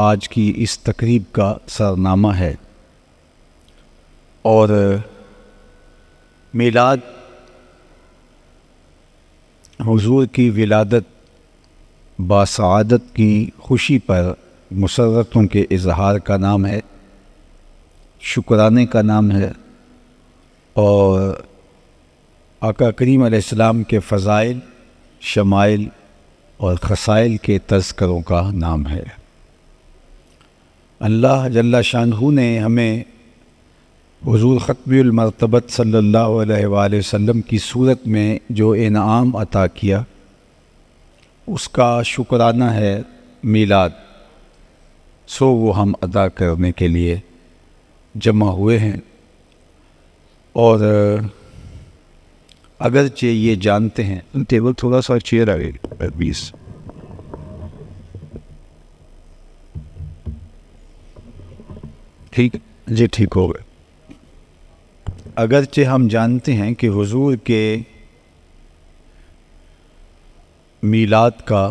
आज की इस तकरीब का सरनामा है और मिलाद हुजूर की विलादत बासादत की खुशी पर मुसरतों के इजहार का नाम है शुक्राने का नाम है और आका करीम अलैहिस्सलाम के फ़ज़ाइल शमाइल और खसाइल के तस्करों का नाम है अल्लाह जल्ला शाहू ने हमें हजूर ख़तबीमरतबत सल्ला वम की सूरत में जो इनाम अता किया उसका शुक्राना है मीलाद सो वो हम अदा करने के लिए जमा हुए हैं और अगरचे ये जानते हैं टेबल थोड़ा सा चेयर आ गई बीस ठीक जी ठीक हो गए अगरचे हम जानते हैं कि हुजूर के मीलाद का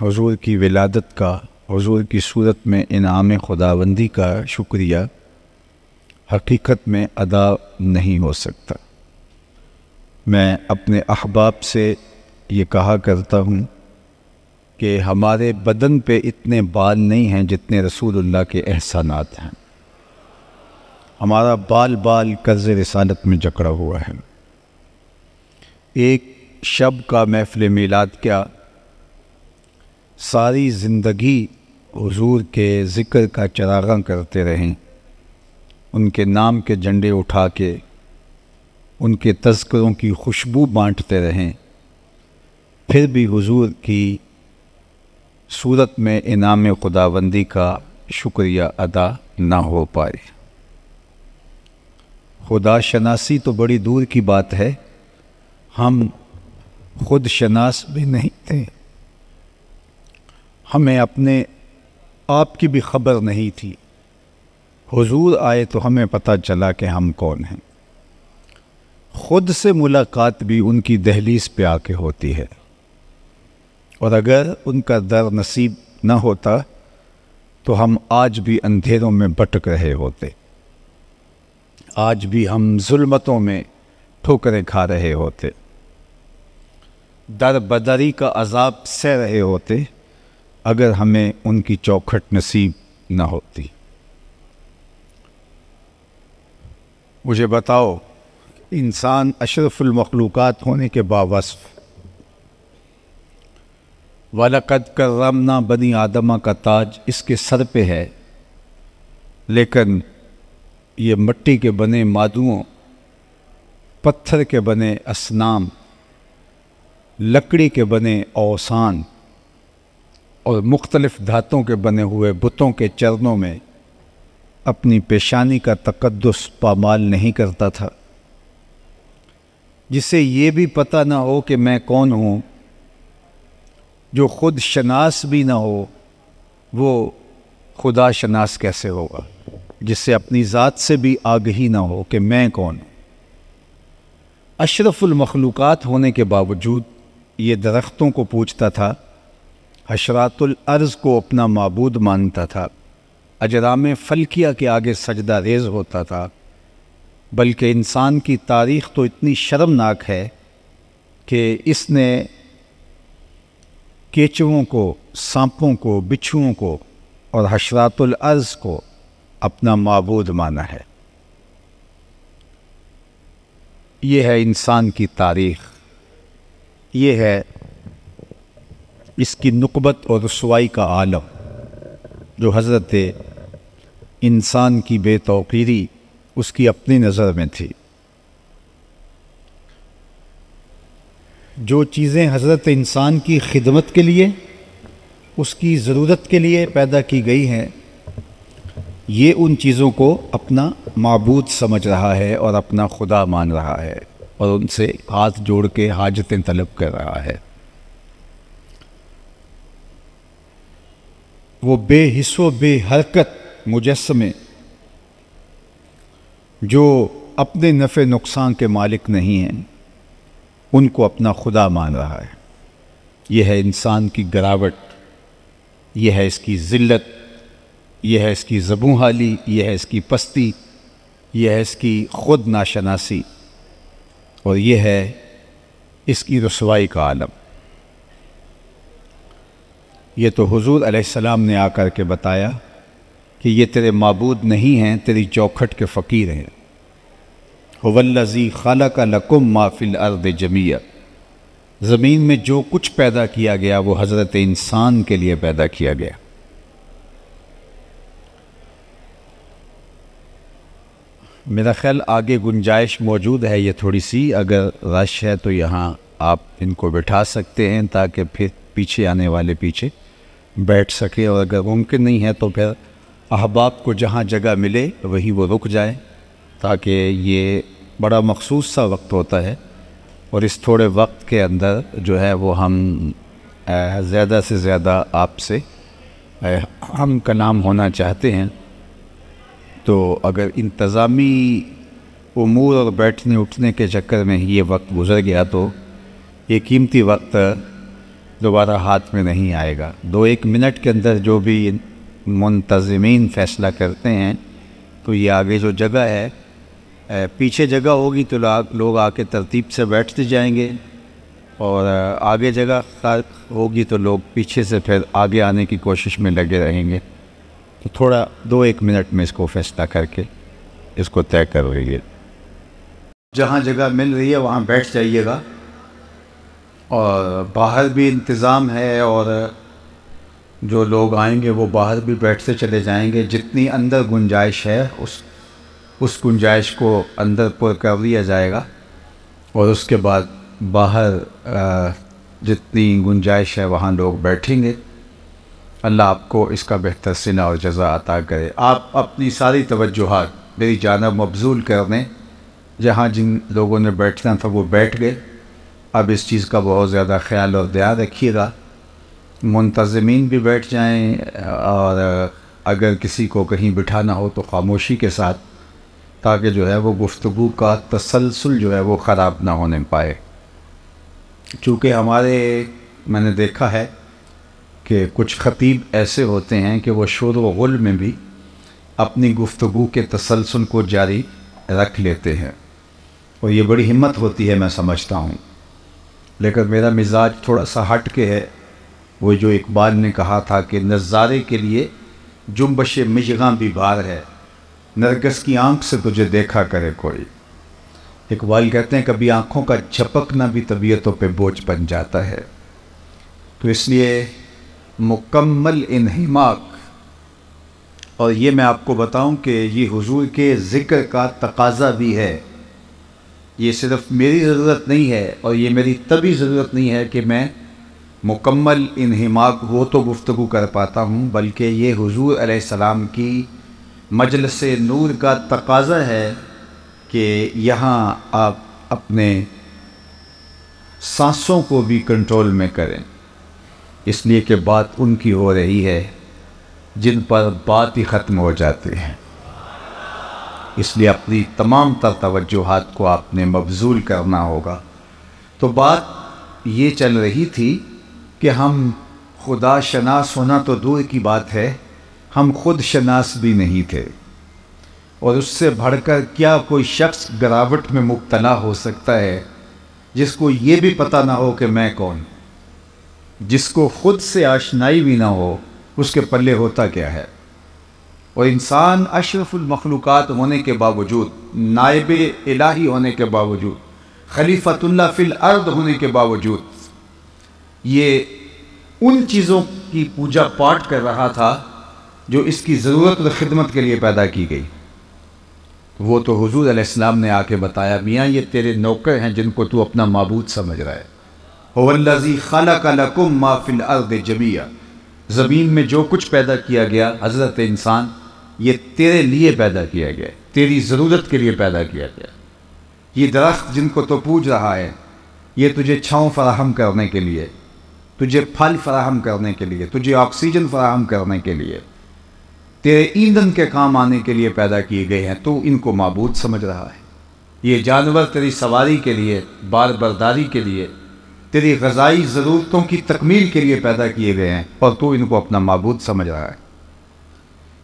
हुजूर की विलादत का हुजूर की सूरत में इनाम खुदाबंदी का शुक्रिया हकीकत में अदा नहीं हो सकता मैं अपने अहबाब से ये कहा करता हूँ कि हमारे बदन पे इतने बाल नहीं हैं जितने रसूलुल्लाह के एहसानात हैं हमारा बाल बाल कर्ज रसानत में जकड़ा हुआ है एक शब का महफिल मिलाद क्या सारी ज़िंदगी हुजूर के ज़िक्र का चरागा करते रहें उनके नाम के झंडे उठा के उनके तस्करों की खुशबू बांटते रहें फिर भी हुजूर की सूरत में इनाम खुदाबंदी का शुक्रिया अदा ना हो पाए खुदा शनासी तो बड़ी दूर की बात है हम खुद शनास भी नहीं थे हमें अपने आप की भी खबर नहीं थी हुजूर आए तो हमें पता चला कि हम कौन हैं खुद से मुलाकात भी उनकी दहलीज पे आके होती है और अगर उनका दर नसीब न होता तो हम आज भी अंधेरों में भटक रहे होते आज भी हम जुल्मतों में ठोकरें खा रहे होते दर बदरी का अजाब सह रहे होते अगर हमें उनकी चौखट नसीब न होती मुझे बताओ इंसान मखलूकात होने के बावसफ़ वलकद रमना बनी आदमा का ताज इसके सर पे है लेकिन ये मट्टी के बने मादुओं पत्थर के बने असनाम लकड़ी के बने औसान और मुख्तलिफ़ धातों के बने हुए बुतों के चरणों में अपनी पेशानी का तकदस पामाल नहीं करता था जिसे ये भी पता ना हो कि मैं कौन हूँ जो खुद शनास भी ना हो वो खुदा शनास कैसे होगा जिससे अपनी ज़ात से भी आगही ना हो कि मैं कौन हूँ अशरफुलमखलूक़ात होने के बावजूद ये दरख्तों को पूछता था हशरातुलर्ज़ को अपना मबूद मानता था अजराम फलकिया के आगे सजदा रेज होता था बल्कि इंसान की तारीख तो इतनी शर्मनाक है कि इसने केचुओं को सांपों को बिच्छुओं को और हशरातुलर्ज़ को अपना मबूद माना है ये है इंसान की तारीख ये है इसकी नकबत और रसवाई का आलम जो हज़रत इंसान की बेतौकीरी उसकी अपनी नज़र में थी जो चीज़ें हज़रत इंसान की खिदमत के लिए उसकी ज़रूरत के लिए पैदा की गई हैं ये उन चीज़ों को अपना मबूद समझ रहा है और अपना खुदा मान रहा है और उनसे हाथ जोड़ के हाजतें तलब कर रहा है वो बेहिस्सो बेहरकत मुजस्मे जो अपने नफ़े नुकसान के मालिक नहीं हैं उनको अपना खुदा मान रहा है यह है इंसान की गिरावट यह है इसकी ज़िल्लत यह है इसकी जबू हाली यह है इसकी पस्ती यह है इसकी ख़ुद नाशनासी और यह है इसकी रसवाई का आलम यह तो हुजूर अलैहिस्सलाम ने आकर के बताया कि ये तेरे मबूद नहीं हैं तेरी चौखट के फ़कीर हैं हवल्लजी खाला का लकुम माफिल अर्द जमिया ज़मीन में जो कुछ पैदा किया गया वो हज़रत इंसान के लिए पैदा किया गया मेरा ख्याल आगे गुंजाइश मौजूद है ये थोड़ी सी अगर रश है तो यहाँ आप इनको बैठा सकते हैं ताकि फिर पीछे आने वाले पीछे बैठ सके और अगर मुमकिन नहीं है तो फिर अहबाब को जहाँ जगह मिले वहीं वो रुक जाए ताकि ये बड़ा मखसूस सा वक्त होता है और इस थोड़े वक्त के अंदर जो है वो हम ज़्यादा से ज़्यादा आपसे हम का नाम होना चाहते हैं तो अगर इंतज़ामी उमूर और बैठने उठने के चक्कर में ये वक्त गुजर गया तो ये कीमती वक्त दोबारा हाथ में नहीं आएगा दो एक मिनट के अंदर जो भी मुंतज़मीन फ़ैसला करते हैं तो ये आगे जो जगह है पीछे जगह होगी तो लोग आके तरतीब से बैठते जाएंगे और आगे जगह होगी तो लोग पीछे से फिर आगे आने की कोशिश में लगे रहेंगे तो थोड़ा दो एक मिनट में इसको फैसला करके इसको तय कर रही है जहाँ जगह मिल रही है वहाँ बैठ जाइएगा और बाहर भी इंतज़ाम है और जो लोग आएंगे वो बाहर भी बैठते चले जाएंगे जितनी अंदर गुंजाइश है उस उस गुंजाइश को अंदर पर कर लिया जाएगा और उसके बाद बाहर जितनी गुंजाइश है वहाँ लोग बैठेंगे अल्लाह आपको इसका बेहतर सिना और जजा अता करे आप अपनी सारी तवज्जोहात मेरी जानब मबजूल कर दें जहाँ जिन लोगों ने बैठना था वो बैठ गए अब इस चीज़ का बहुत ज़्यादा ख्याल और ध्यान रखिएगा मुंतज़मीन भी बैठ जाएँ और अगर किसी को कहीं बिठाना हो तो खामोशी के साथ ताकि जो है वो गुफ्तु का तसलसल जो है वो ख़राब ना होने पाए चूँकि हमारे मैंने देखा है कि कुछ ख़तीब ऐसे होते हैं कि वह शोर वुल में भी अपनी गुफ्तु के तसलसल को जारी रख लेते हैं और ये बड़ी हिम्मत होती है मैं समझता हूँ लेकिन मेरा मिजाज थोड़ा सा हट के है वो जो इकबाल ने कहा था कि नज़ारे के लिए जुम्बश मिजगा भी बार है नरगस की आंख से तुझे देखा करे कोई इकबाल कहते हैं कभी आँखों का झपकना भी तबीयतों पे बोझ बन जाता है तो इसलिए मुकम्मल इन्हमाक और ये मैं आपको बताऊं कि ये हुजूर के ज़िक्र का तकाजा भी है ये सिर्फ़ मेरी ज़रूरत नहीं है और ये मेरी तभी ज़रूरत नहीं है कि मैं मुकम्मल इन्हमाक वो तो गुफ्तु कर पाता हूँ बल्कि ये हुजूर अलैहिस्सलाम की मजलस नूर का तकाजा है कि यहाँ आप अपने सांसों को भी कंट्रोल में करें इसलिए कि बात उनकी हो रही है जिन पर बात ही ख़त्म हो जाती है इसलिए अपनी तमाम तर तवज्जोहात को आपने मबजूल करना होगा तो बात ये चल रही थी कि हम खुदा शनास होना तो दूर की बात है हम खुद शनास भी नहीं थे और उससे भड़कर क्या कोई शख्स गिरावट में मुबतला हो सकता है जिसको ये भी पता ना हो कि मैं कौन जिसको खुद से आशनाई भी ना हो उसके पल्ले होता क्या है और इंसान अशरफुलमखलूक़ात होने के बावजूद नायब इलाही होने के बावजूद खलीफतुल्ला फिल अर्द होने के बावजूद ये उन चीज़ों की पूजा पाठ कर रहा था जो इसकी ज़रूरत और ख़िदमत के लिए पैदा की गई वो तो हजूर आसमाम ने आके बताया मियाँ ये तेरे नौकर हैं जिनको तू अपना मबूद समझ रहा है माफिल अर्द जमिया ज़मीन में जो कुछ पैदा किया गया हज़रत इंसान ये तेरे लिए पैदा किया गया तेरी ज़रूरत के लिए पैदा किया गया ये दरख्त जिनको तो पूज रहा है ये तुझे छाँव फराहम करने के लिए तुझे फल फराहम करने के लिए तुझे ऑक्सीजन फराहम करने के लिए तेरे ईंधन के काम आने के लिए पैदा किए गए हैं तो इनको मबूद समझ रहा है ये जानवर तेरी सवारी के लिए बार बर्दारी के लिए तेरी गजाई ज़रूरतों की तकमील के लिए पैदा किए गए हैं और तू इनको अपना मबूद समझ रहा है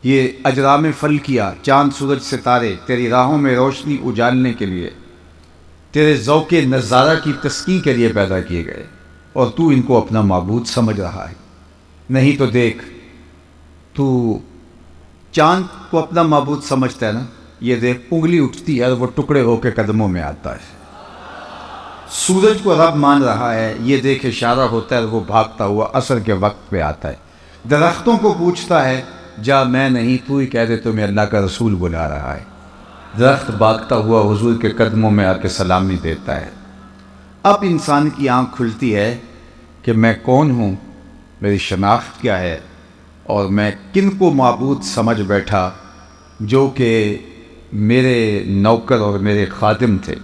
ये अजराम फल किया चांद सूरज सितारे तेरी राहों में रोशनी उजालने के लिए तेरे ओक़ नज़ारा की तस्की के लिए पैदा किए गए और तू इनको अपना मबूद समझ रहा है नहीं तो देख तू चांद को अपना मबूद समझता है ना ये देख उंगली उठती है और वो टुकड़े होकर कदमों में आता है सूरज को रब मान रहा है ये देख इशारा होता है वो भागता हुआ असर के वक्त पे आता है दरख्तों को पूछता है जा मैं नहीं तू ही कह दे तुम्हें अल्लाह का रसूल बुला रहा है दरख्त भागता हुआ हजूर के कदमों में आके सलामी देता है अब इंसान की आँख खुलती है कि मैं कौन हूँ मेरी शनाख्त क्या है और मैं किन को मबूद समझ बैठा जो कि मेरे नौकर और मेरे खादिम थे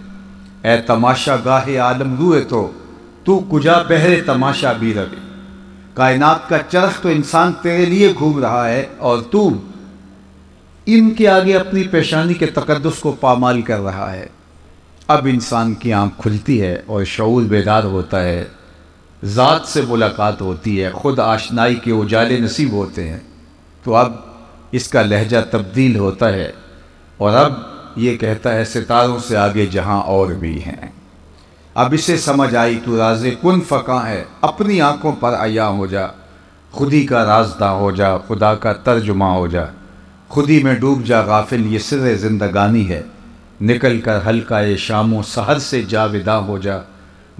ए तमाशा गाहे आलम लुए तो तू कुजा बहरे तमाशा भी रवे कायनात का चरख तो इंसान तेरे लिए घूम रहा है और तू इनके आगे अपनी पेशानी के तकदस को पामाल कर रहा है अब इंसान की आंख खुलती है और शूर बेदार होता है ज़ात से मुलाकात होती है ख़ुद आशनाई के उजाले नसीब होते हैं तो अब इसका लहजा तब्दील होता है और अब ये कहता है सितारों से आगे जहाँ और भी हैं अब इसे समझ आई तू राज कन फ़का है अपनी आँखों पर आया हो जा खुदी का राजदा हो जा खुदा का तर्जुमा हो जा खुदी में डूब जा गाफिल ये सिर जिंदगानी है निकल कर हल्का ये शामों सहर से जाविदा हो जा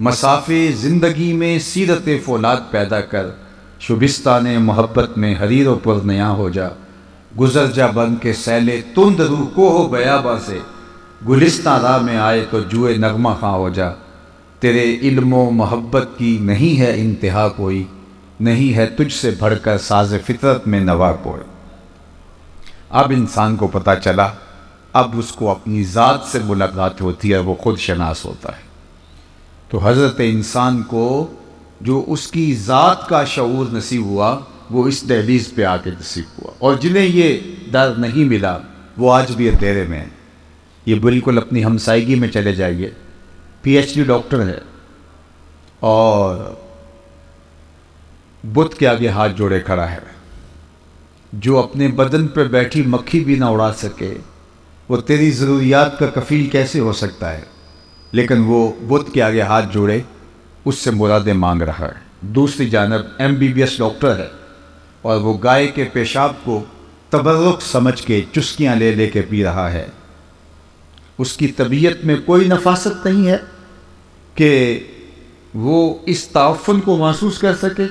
मसाफे ज़िंदगी में सीरत फौलाद पैदा कर शुभिस्ता मोहब्बत में हरीर नया हो जा गुजर जा बन के सैले तुंद दरू को हो बयाबा से गुलिस्ता राह में आए तो जुए नगमा खां हो जा तेरे इल्मो मोहब्बत की नहीं है इंतहा कोई नहीं है तुझसे भड़कर साज फितरत में नवा कोई अब इंसान को पता चला अब उसको अपनी ज़ात से मुलाकात होती है वो खुद शनास होता है तो हज़रत इंसान को जो उसकी ज़ात का शूर नसीब हुआ वो इस दहलीज पे आके नसीब हुआ और जिन्हें ये दर नहीं मिला वो आज भी अंधेरे में है ये बिल्कुल अपनी हमसाइगी में चले जाइए पीएचडी डॉक्टर है और बुद्ध के आगे हाथ जोड़े खड़ा है जो अपने बदन पर बैठी मक्खी भी ना उड़ा सके वो तेरी ज़रूरियात का कफील कैसे हो सकता है लेकिन वो बुद्ध के आगे हाथ जोड़े उससे मुरादें मांग रहा है दूसरी जानब M B B S doctor है और वो गाय के पेशाब को तबर्रुक समझ के चुस्कियाँ ले ले पी रहा है उसकी तबीयत में कोई नफासत नहीं है कि वो इस ताफन को महसूस कर सके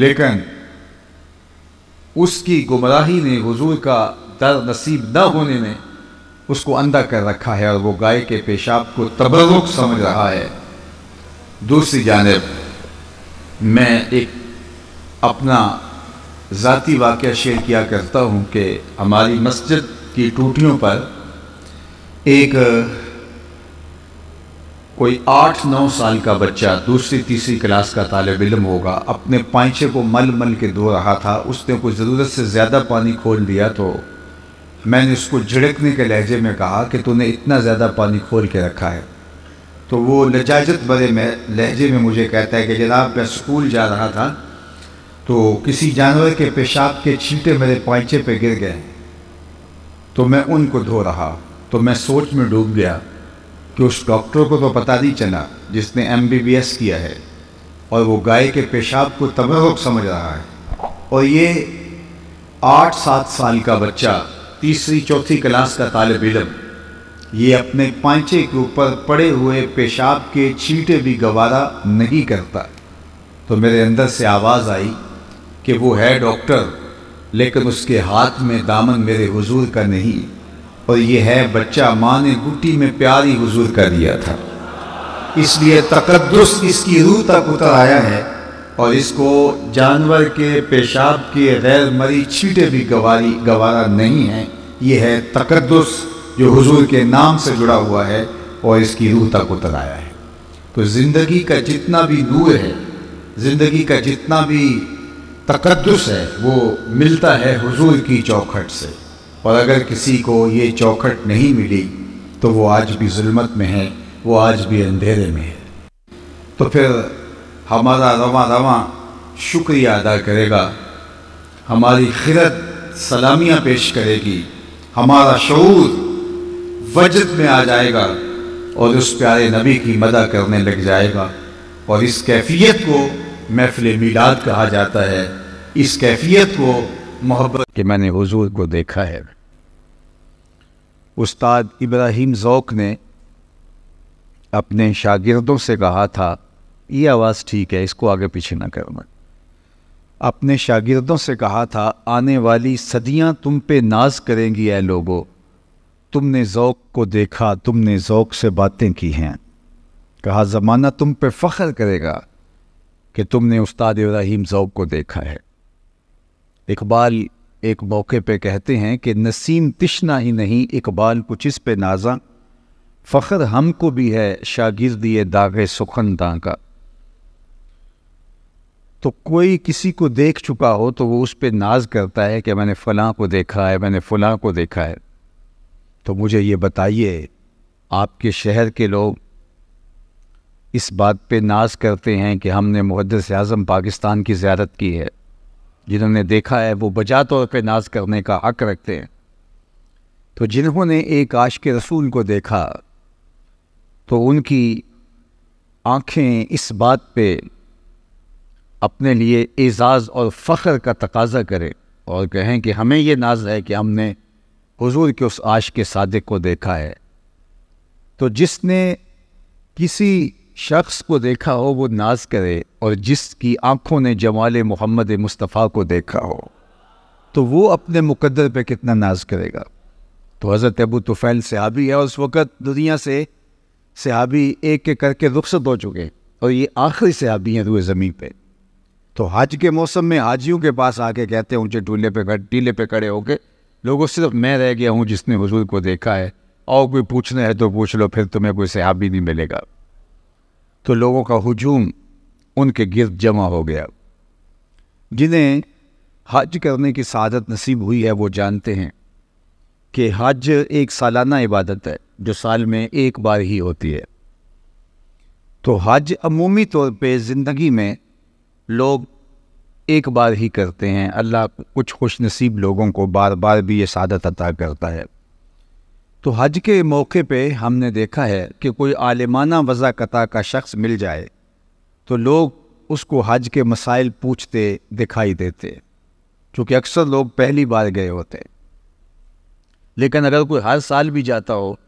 लेकिन उसकी गुमराही ने हजूर का दर नसीब न होने ने उसको अंधा कर रखा है और वो गाय के पेशाब को तबरुक समझ रहा है दूसरी जानब मैं एक अपना ज़ाती वाक़ शेयर किया करता हूँ कि हमारी मस्जिद की टूटियों पर एक कोई आठ नौ साल का बच्चा दूसरी तीसरी क्लास का तालब इलम होगा अपने पाइचे को मल मल के धो रहा था उसने कुछ ज़रूरत से ज़्यादा पानी खोल दिया तो मैंने उसको झिड़कने के लहजे में कहा कि तूने इतना ज़्यादा पानी खोल के रखा है तो वो लजाजत भरे में लहजे में मुझे कहता है कि जनाब मैं स्कूल जा रहा था तो किसी जानवर के पेशाब के छींटे मेरे पाइचे पे गिर गए तो मैं उनको धो रहा तो मैं सोच में डूब गया कि उस डॉक्टर को तो पता नहीं चला जिसने एम किया है और वो गाय के पेशाब को तबरुक समझ रहा है और ये आठ सात साल का बच्चा तीसरी चौथी क्लास का तालब इलम ये अपने पैंचे के ऊपर पड़े हुए पेशाब के छींटे भी गवारा नहीं करता तो मेरे अंदर से आवाज़ आई कि वो है डॉक्टर लेकिन उसके हाथ में दामन मेरे हुजूर का नहीं और ये है बच्चा माँ ने गुटी में प्यारी हुजूर का दिया था इसलिए तकदस इसकी रूह तक उतर आया है और इसको जानवर के पेशाब के गैर मरी छीटे भी गवारी गवारा नहीं है ये है तकदस जो हुजूर के नाम से जुड़ा हुआ है और इसकी रूह तक उतर आया है तो ज़िंदगी का जितना भी नूर है ज़िंदगी का जितना भी तकदस है वो मिलता है हुजूर की चौखट से और अगर किसी को ये चौखट नहीं मिली तो वो आज भी जुलमत में है वो आज भी अंधेरे में है तो फिर हमारा रवा रवा शुक्रिया अदा करेगा हमारी खिरत सलामियाँ पेश करेगी हमारा शूर वजद में आ जाएगा और उस प्यारे नबी की मदा करने लग जाएगा और इस कैफियत को महफिल मीलाद कहा जाता है इस कैफियत को मोहब्बत कि मैंने हुजूर को देखा है उस्ताद इब्राहिम ज़ौक ने अपने शागिर्दों से कहा था ये आवाज़ ठीक है इसको आगे पीछे ना करना अपने शागिर्दों से कहा था आने वाली सदियां तुम पे नाज करेंगी ए लोगो तुमने ज़ौक को देखा तुमने ज़ौक से बातें की हैं कहा ज़माना तुम पे फ़ख्र करेगा कि तुमने उस्ताद इब्राहिम जौब को देखा है इकबाल एक मौके पे कहते हैं कि नसीम तिशना ही नहीं इकबाल कुछ इस पे नाजा फ़ख्र हम को भी है दिए दागे सुखन दागा तो कोई किसी को देख चुका हो तो वो उस पर नाज करता है कि मैंने फ़लाँ को देखा है मैंने फ़लाँ को देखा है तो मुझे ये बताइए आपके शहर के लोग इस बात पे नाज करते हैं कि हमने मुहदस अज़म पाकिस्तान की ज्यारत की है जिन्होंने देखा है वो बजा तौर पर नाज करने का हक रखते हैं तो जिन्होंने एक आश के रसूल को देखा तो उनकी आँखें इस बात पे अपने लिए एज़ाज़ और फ़ख्र का तकाजा करें और कहें कि हमें यह नाज है कि हमने हुजूर के उस आश के सादे को देखा है तो जिसने किसी शख्स को देखा हो वो नाज करे और जिसकी आंखों ने जमाल मोहम्मद मुस्तफ़ा को देखा हो तो वो अपने मुकद्दर पे कितना नाज करेगा तो हज़रत अबू तुफ़ैल सहाबी है और उस वक़्त दुनिया से सहाबी एक एक करके रुख्सत हो चुके और ये आखिरी सहाबी हैं रुए ज़मीन पे तो हज के मौसम में हाजियों के पास आके कहते हैं ऊँचे टूल्हे पे टीले पे खड़े होके लोगों सिर्फ मैं रह गया हूँ जिसने हजूर को देखा है और कोई पूछना है तो पूछ लो फिर तुम्हें कोई सहाबी नहीं मिलेगा तो लोगों का हजूम उनके गिरद जमा हो गया जिन्हें हज करने की सादत नसीब हुई है वो जानते हैं कि हज एक सालाना इबादत है जो साल में एक बार ही होती है तो हज अमूमी तौर पे ज़िंदगी में लोग एक बार ही करते हैं अल्लाह कुछ खुश नसीब लोगों को बार बार भी ये सादत अता करता है तो हज के मौके पे हमने देखा है कि कोई आलिमाना वज़ाकता का शख्स मिल जाए तो लोग उसको हज के मसाइल पूछते दिखाई देते क्योंकि अक्सर लोग पहली बार गए होते लेकिन अगर कोई हर साल भी जाता हो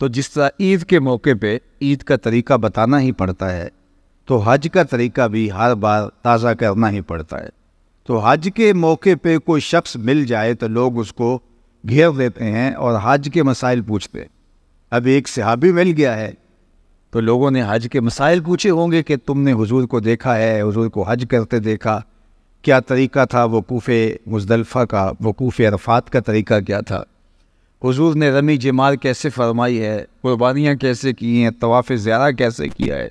तो जिस तरह ईद के मौके पे ईद का तरीका बताना ही पड़ता है तो हज का तरीका भी हर बार ताज़ा करना ही पड़ता है तो हज के मौके पे कोई शख्स मिल जाए तो लोग उसको घेर लेते हैं और हज के मसाइल पूछते हैं अब एक सहाबी मिल गया है तो लोगों ने हज के मसाइल पूछे होंगे कि तुमने हुजूर को देखा है हुजूर को हज करते देखा क्या तरीका था वकूफ़ मुजदलफ़ा का वकूफ़ अरफात का तरीका क्या था हुजूर ने रमी जमाल कैसे फरमाई है कुर्बानियाँ कैसे की हैं तवाफ़ ज्यादा कैसे किया है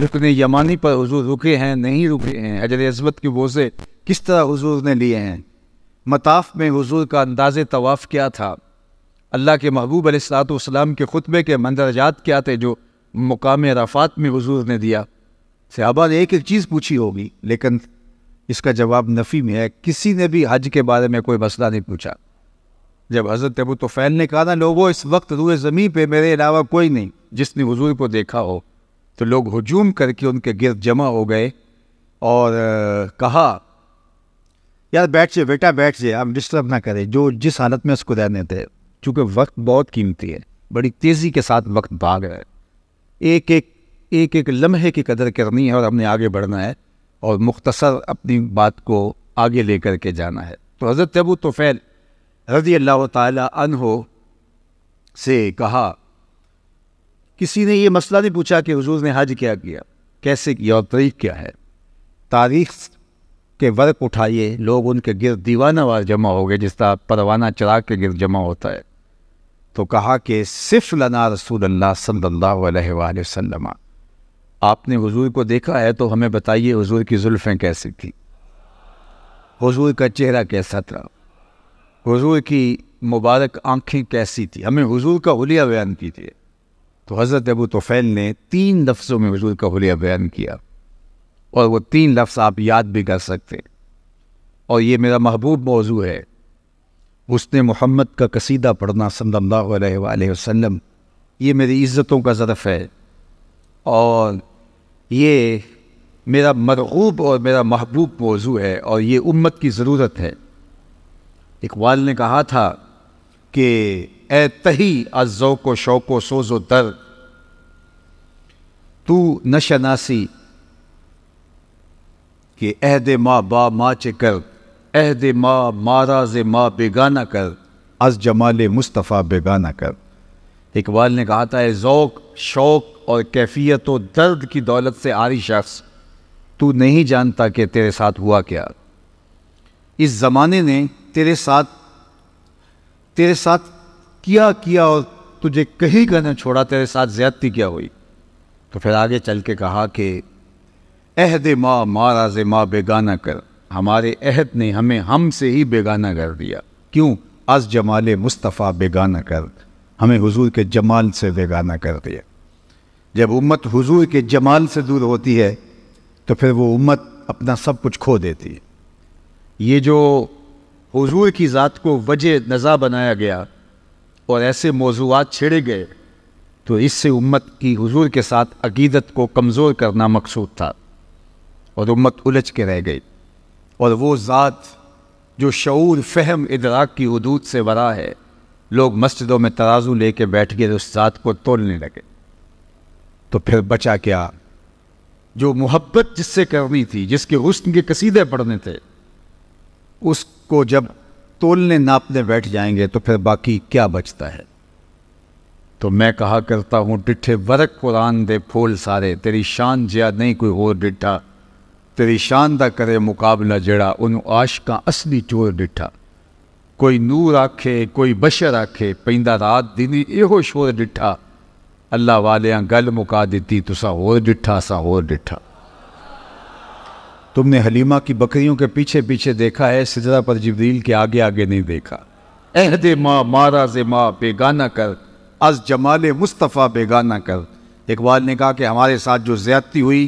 रुकने यमानी पर हुजूर रुके हैं नहीं रुके हैं हजर अज़मत के बोझे किस तरह हुजूर ने लिए हैं मताफ में हुजूर का अंदाज तवाफ़ क्या था अल्लाह के महबूब अलैहिस्सलाम के ख़ुतबे के मंदरजात क्या थे जो मुकाम रफ़ात में हुजूर ने दिया सहाबा ने एक एक चीज़ पूछी होगी लेकिन इसका जवाब नफ़ी में है किसी ने भी हज के बारे में कोई मसला नहीं पूछा जब हज़रत अबू तोफ़ैल ने कहा ना लोगों इस वक्त रूए ज़मीन पर मेरे अलावा कोई नहीं जिसने हुजूर को देखा हो तो लोग हजूम करके उनके गिरद जमा हो गए और कहा यार बैठ जाए बेटा बैठ जाए आप डिस्टर्ब ना करें जो जिस हालत में उसको रहने थे चूँकि वक्त बहुत कीमती है बड़ी तेज़ी के साथ वक्त भाग रहा है एक एक एक एक लम्हे की कदर करनी है और हमने आगे बढ़ना है और मुख्तसर अपनी बात को आगे ले कर के जाना है तो हज़रत अबू तोफ़ैल रजी अल्लाह हो से कहा किसी ने ये मसला नहीं पूछा कि हजूर ने हज क्या किया कैसे किया और तरीक़ क्या है तारीख के वर्क उठाइए लोग उनके गिर दीवानावार जमा हो गए जिस तरह परवाना चराग के गिर जमा होता है तो कहा कि सिर्फ लना रसूल अल्लाह सल्ला वसलम आपने हुजूर को देखा है तो हमें बताइए हुजूर की जुल्फ़ें कैसी थी हुजूर का चेहरा कैसा था हुजूर की मुबारक आंखें कैसी थी हमें हुजूर का हलिया बयान थी तो हज़रत अबू तोफ़ैल ने तीन लफ्ज़ों में हुजूर का हलिया बयान किया और वो तीन लफ्ज़ आप याद भी कर सकते और ये मेरा महबूब मौजू है उसने मोहम्मद का कसीदा पढ़ना सल्ला वसम ये मेरी इज़्ज़तों का ज़रफ़ है और ये मेरा मरगूब और मेरा महबूब मौजू है और ये उम्मत की ज़रूरत है इकबाल ने कहा था कि ए तही अज़ो को शौको सोज़ो दर तू नशनासी कि अहद माँ बा माँ चे कर अहद माँ माराज माँ बेगाना कर अज जमाल मुस्तफ़ा बेगाना कर इकबाल ने कहा था ओक शौक और कैफियत व दर्द की दौलत से आ रही शख्स तू नहीं जानता कि तेरे साथ हुआ क्या इस ज़माने ने तेरे साथ तेरे साथ किया किया और तुझे कहीं का छोड़ा तेरे साथ ज़्यादती क्या हुई तो फिर आगे चल के कहा कि अहद माँ मारा माँ बेगाना कर हमारे अहद ने हमें हम से ही बेगाना कर दिया क्यों अज जमाल मुस्तफ़ा बेगाना कर हमें हुजूर के जमाल से बेगाना कर दिया जब उम्मत हुजूर के जमाल से दूर होती है तो फिर वो उम्मत अपना सब कुछ खो देती है ये जो हुजूर की ज़ात को वजह नज़ा बनाया गया और ऐसे मौजूद छेड़े गए तो इससे उम्मत की हुजूर के साथ अकीदत को कमज़ोर करना मकसूद था और उम्मत उलझ के रह गई और वो ज़ात जो शूर फहम इदराक की हदूद से वरा है लोग मस्जिदों में तराजू लेके बैठ गए उस ज़ात को तोलने लगे तो फिर बचा क्या जो मोहब्बत जिससे करनी थी जिसके हस्न के कसीदे पढ़ने थे उसको जब तोलने नापने बैठ जाएंगे तो फिर बाकी क्या बचता है तो मैं कहा करता हूँ डिठे वरक कुरान दे फूल सारे तेरी शान जिया नहीं कोई और डिठा तेरी शान का करे मुकाबला जड़ा ਉਹਨੂੰ आशक असली चोर डिठा कोई नूर आखे कोई बशर आखे पा रात ਦਿਨ यो शोर डिठा अल्लाह वाले गल मुका दी तुसा होर डिठा ਸਾ होर डिठा तुमने हलीमा की बकरियों के पीछे पीछे देखा है सिजरा पर जबरील के आगे आगे नहीं देखा अहद माँ मारा जे माँ बेगाना कर अज जमाल मुस्तफ़ा बेगाना कर इकबाल ने कहा कि हमारे साथ जो ज्यादती हुई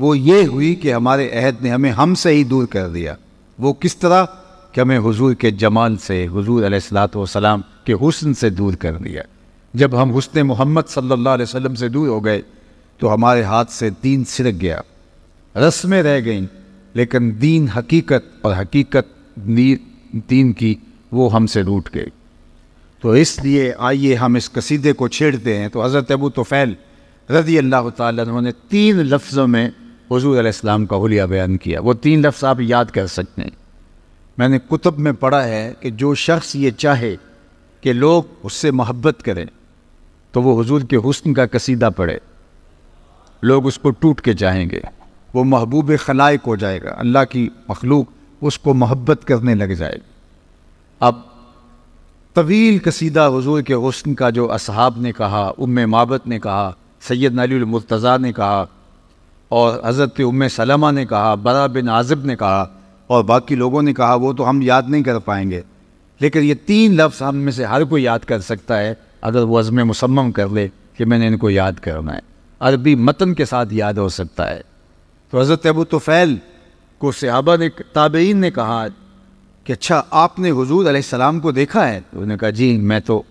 वो ये हुई कि हमारे अहद ने हमें हमसे ही दूर कर दिया वो किस तरह कि हमें हुजूर के जमाल से हुजूर सलाम के हुसन से दूर कर दिया जब हम हसन मोहम्मद सल्ला वम से दूर हो गए तो हमारे हाथ से दीन सिरक गया रस्में रह गईं लेकिन दीन हकीकत और हकीकत दीन की वो हमसे रूट गई तो इसलिए आइए हम इस कसीदे को छेड़ते हैं तो हज़रत अबू तोफ़ैल रज़ी अल्लाह तुमने तीन लफ्ज़ों में हजूर आलाम का हलिया बयान किया वो तीन लफ्ज़ आप याद कर सकते हैं मैंने कुतब में पढ़ा है कि जो शख्स ये चाहे कि लोग उससे मोहब्बत करें तो वो हजूर के हस्न का कसीदा पढ़े लोग उसको टूट के जाएंगे वो महबूब खलाइक हो जाएगा अल्लाह की मखलूक उसको मोहब्बत करने लग जाएगी अब तवील कसीदा हजूर के हस्न का जो असहाब ने कहा उम माबत ने कहा सैद नलीमरतज़ा ने कहा और हज़रत उम सलमा ने कहा बरा बिन आज़िब ने कहा और बाकी लोगों ने कहा वो तो हम याद नहीं कर पाएंगे लेकिन ये तीन लफ्ज़ हम में से हर कोई याद कर सकता है अगर वो अज़म मुसम्म कर ले कि मैंने इनको याद करना है अरबी मतन के साथ याद हो सकता है तो हज़रत अबू तुफ़ैल को सहाबा ने ताबेन ने कहा कि अच्छा आपने हजूर सलाम को देखा है तो उन्होंने कहा जी मैं तो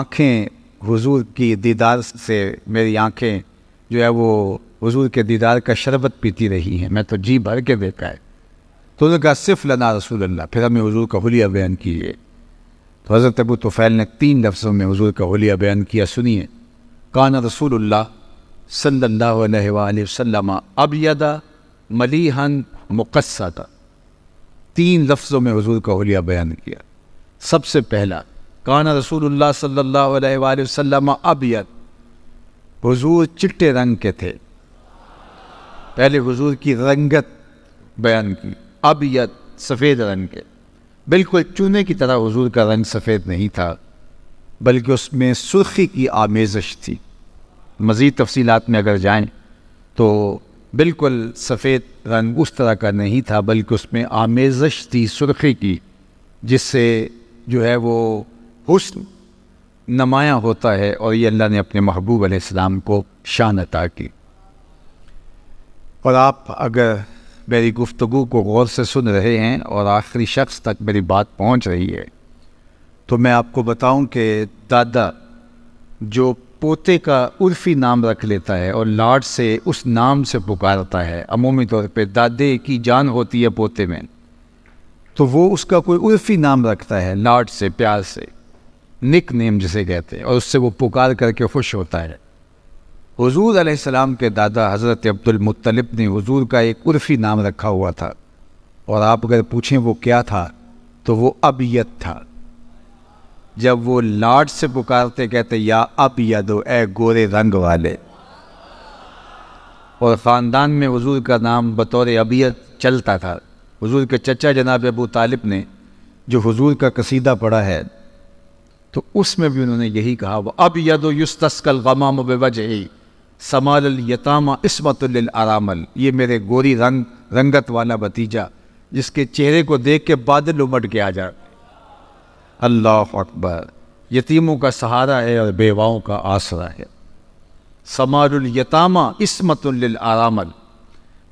आँखें हजूर की दीदार से मेरी आँखें जो है वो हजूर के दीदार का शरबत पीती रही हैं मैं तो जी भर के देखा है तो उन्होंने कहा सिर्फ लना रसूल फिर हमें हजूर का होलिया बयान कीजिए तो हज़रत अबू तोफ़ैल ने तीन लफ्ज़ों में हजूर का होलिया बयान किया सुनिए काना रसूल सल्ला वसलम मली मलीहन मुकस्सा था तीन लफ्ज़ों में हजूर का होलिया बयान किया सबसे पहला काना रसूल सल्ला वसलम यद हुजूर चिट्टे रंग के थे पहले हुजूर की रंगत बयान की अब यह सफ़ेद रंग के बिल्कुल चूने की तरह हुजूर का रंग सफ़ेद नहीं था बल्कि उसमें सुर्खी की आमेजश थी मज़ीद तफसीलात में अगर जाएं तो बिल्कुल सफ़ेद रंग उस तरह का नहीं था बल्कि उसमें आमेजश थी सुर्खी की जिससे जो है वो हुस्न नमाया होता है और ये अल्लाह ने अपने महबूब आसमाम को शान अता की और आप अगर मेरी गुफ्तु को गौर से सुन रहे हैं और आखिरी शख्स तक मेरी बात पहुंच रही है तो मैं आपको बताऊं कि दादा जो पोते का उर्फी नाम रख लेता है और लाड से उस नाम से पुकारता है अमूमी तौर पे दादे की जान होती है पोते में तो वो उसका कोई उर्फी नाम रखता है लाड से प्यार से निक नेम जिसे कहते हैं और उससे वो पुकार करके खुश होता है हजूर आसमाम के दादा हज़रत मुत्तलिब ने हुजूर का एक उर्फ़ी नाम रखा हुआ था और आप अगर पूछें वो क्या था तो वो अबियत था जब वो लाड से पुकारते कहते या अब यदो ए गोरे रंग वाले और ख़ानदान में हुजूर का नाम बतौर अबियत चलता था हजूर के चचा जनाब अबू तालिब ने जो हजूर का कसीदा पढ़ा है तो उसमें भी उन्होंने यही कहा वह अब यदो युस्तस्कल गमाम बेवजह समाल यतामा इसमतुल आरामल ये मेरे गोरी रंग रंगत वाला भतीजा जिसके चेहरे को देख के बादल उमट के आ जा अल्लाह अकबर यतीमों का सहारा है और बेवाओं का आसरा है समारुल यतामा इसमतुल आरामल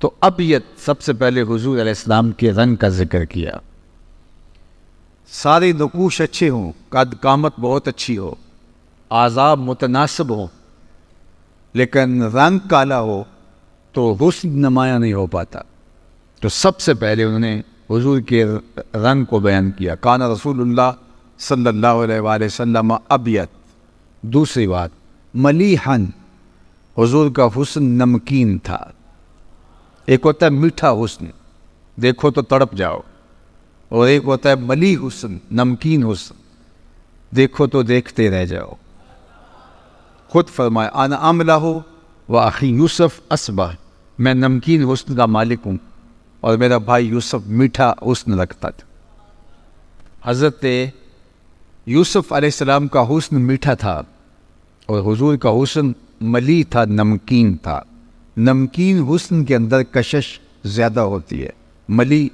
तो यह सबसे पहले हजूर आलाम के रंग का जिक्र किया सारे नकूश अच्छे हों कद कामत बहुत अच्छी हो आज़ाब मुतनासब हो लेकिन रंग काला हो तो हुस्न नुमाया नहीं हो पाता तो सबसे पहले उन्होंने हुजूर के रंग को बयान किया काना रसूलुल्लाह सल्लल्लाहु अलैहि वसल्लम अबियत दूसरी बात मलीहन हुजूर का हुस्न नमकीन था एक होता है मीठा हुस्न देखो तो तड़प जाओ और एक होता है मली हुसन नमकीन हुसन देखो तो देखते रह जाओ खुद फरमाए आन आमला हो व आखिर यूसुफ असबा मैं नमकीन हुसन का मालिक हूँ और मेरा भाई यूसुफ मीठा हुसन रखता था हज़रत यूसुफ अलैहिस्सलाम का हुसन मीठा था और हुजूर का हुसन मली था नमकीन था नमकीन हुसन के अंदर कशश ज़्यादा होती है मली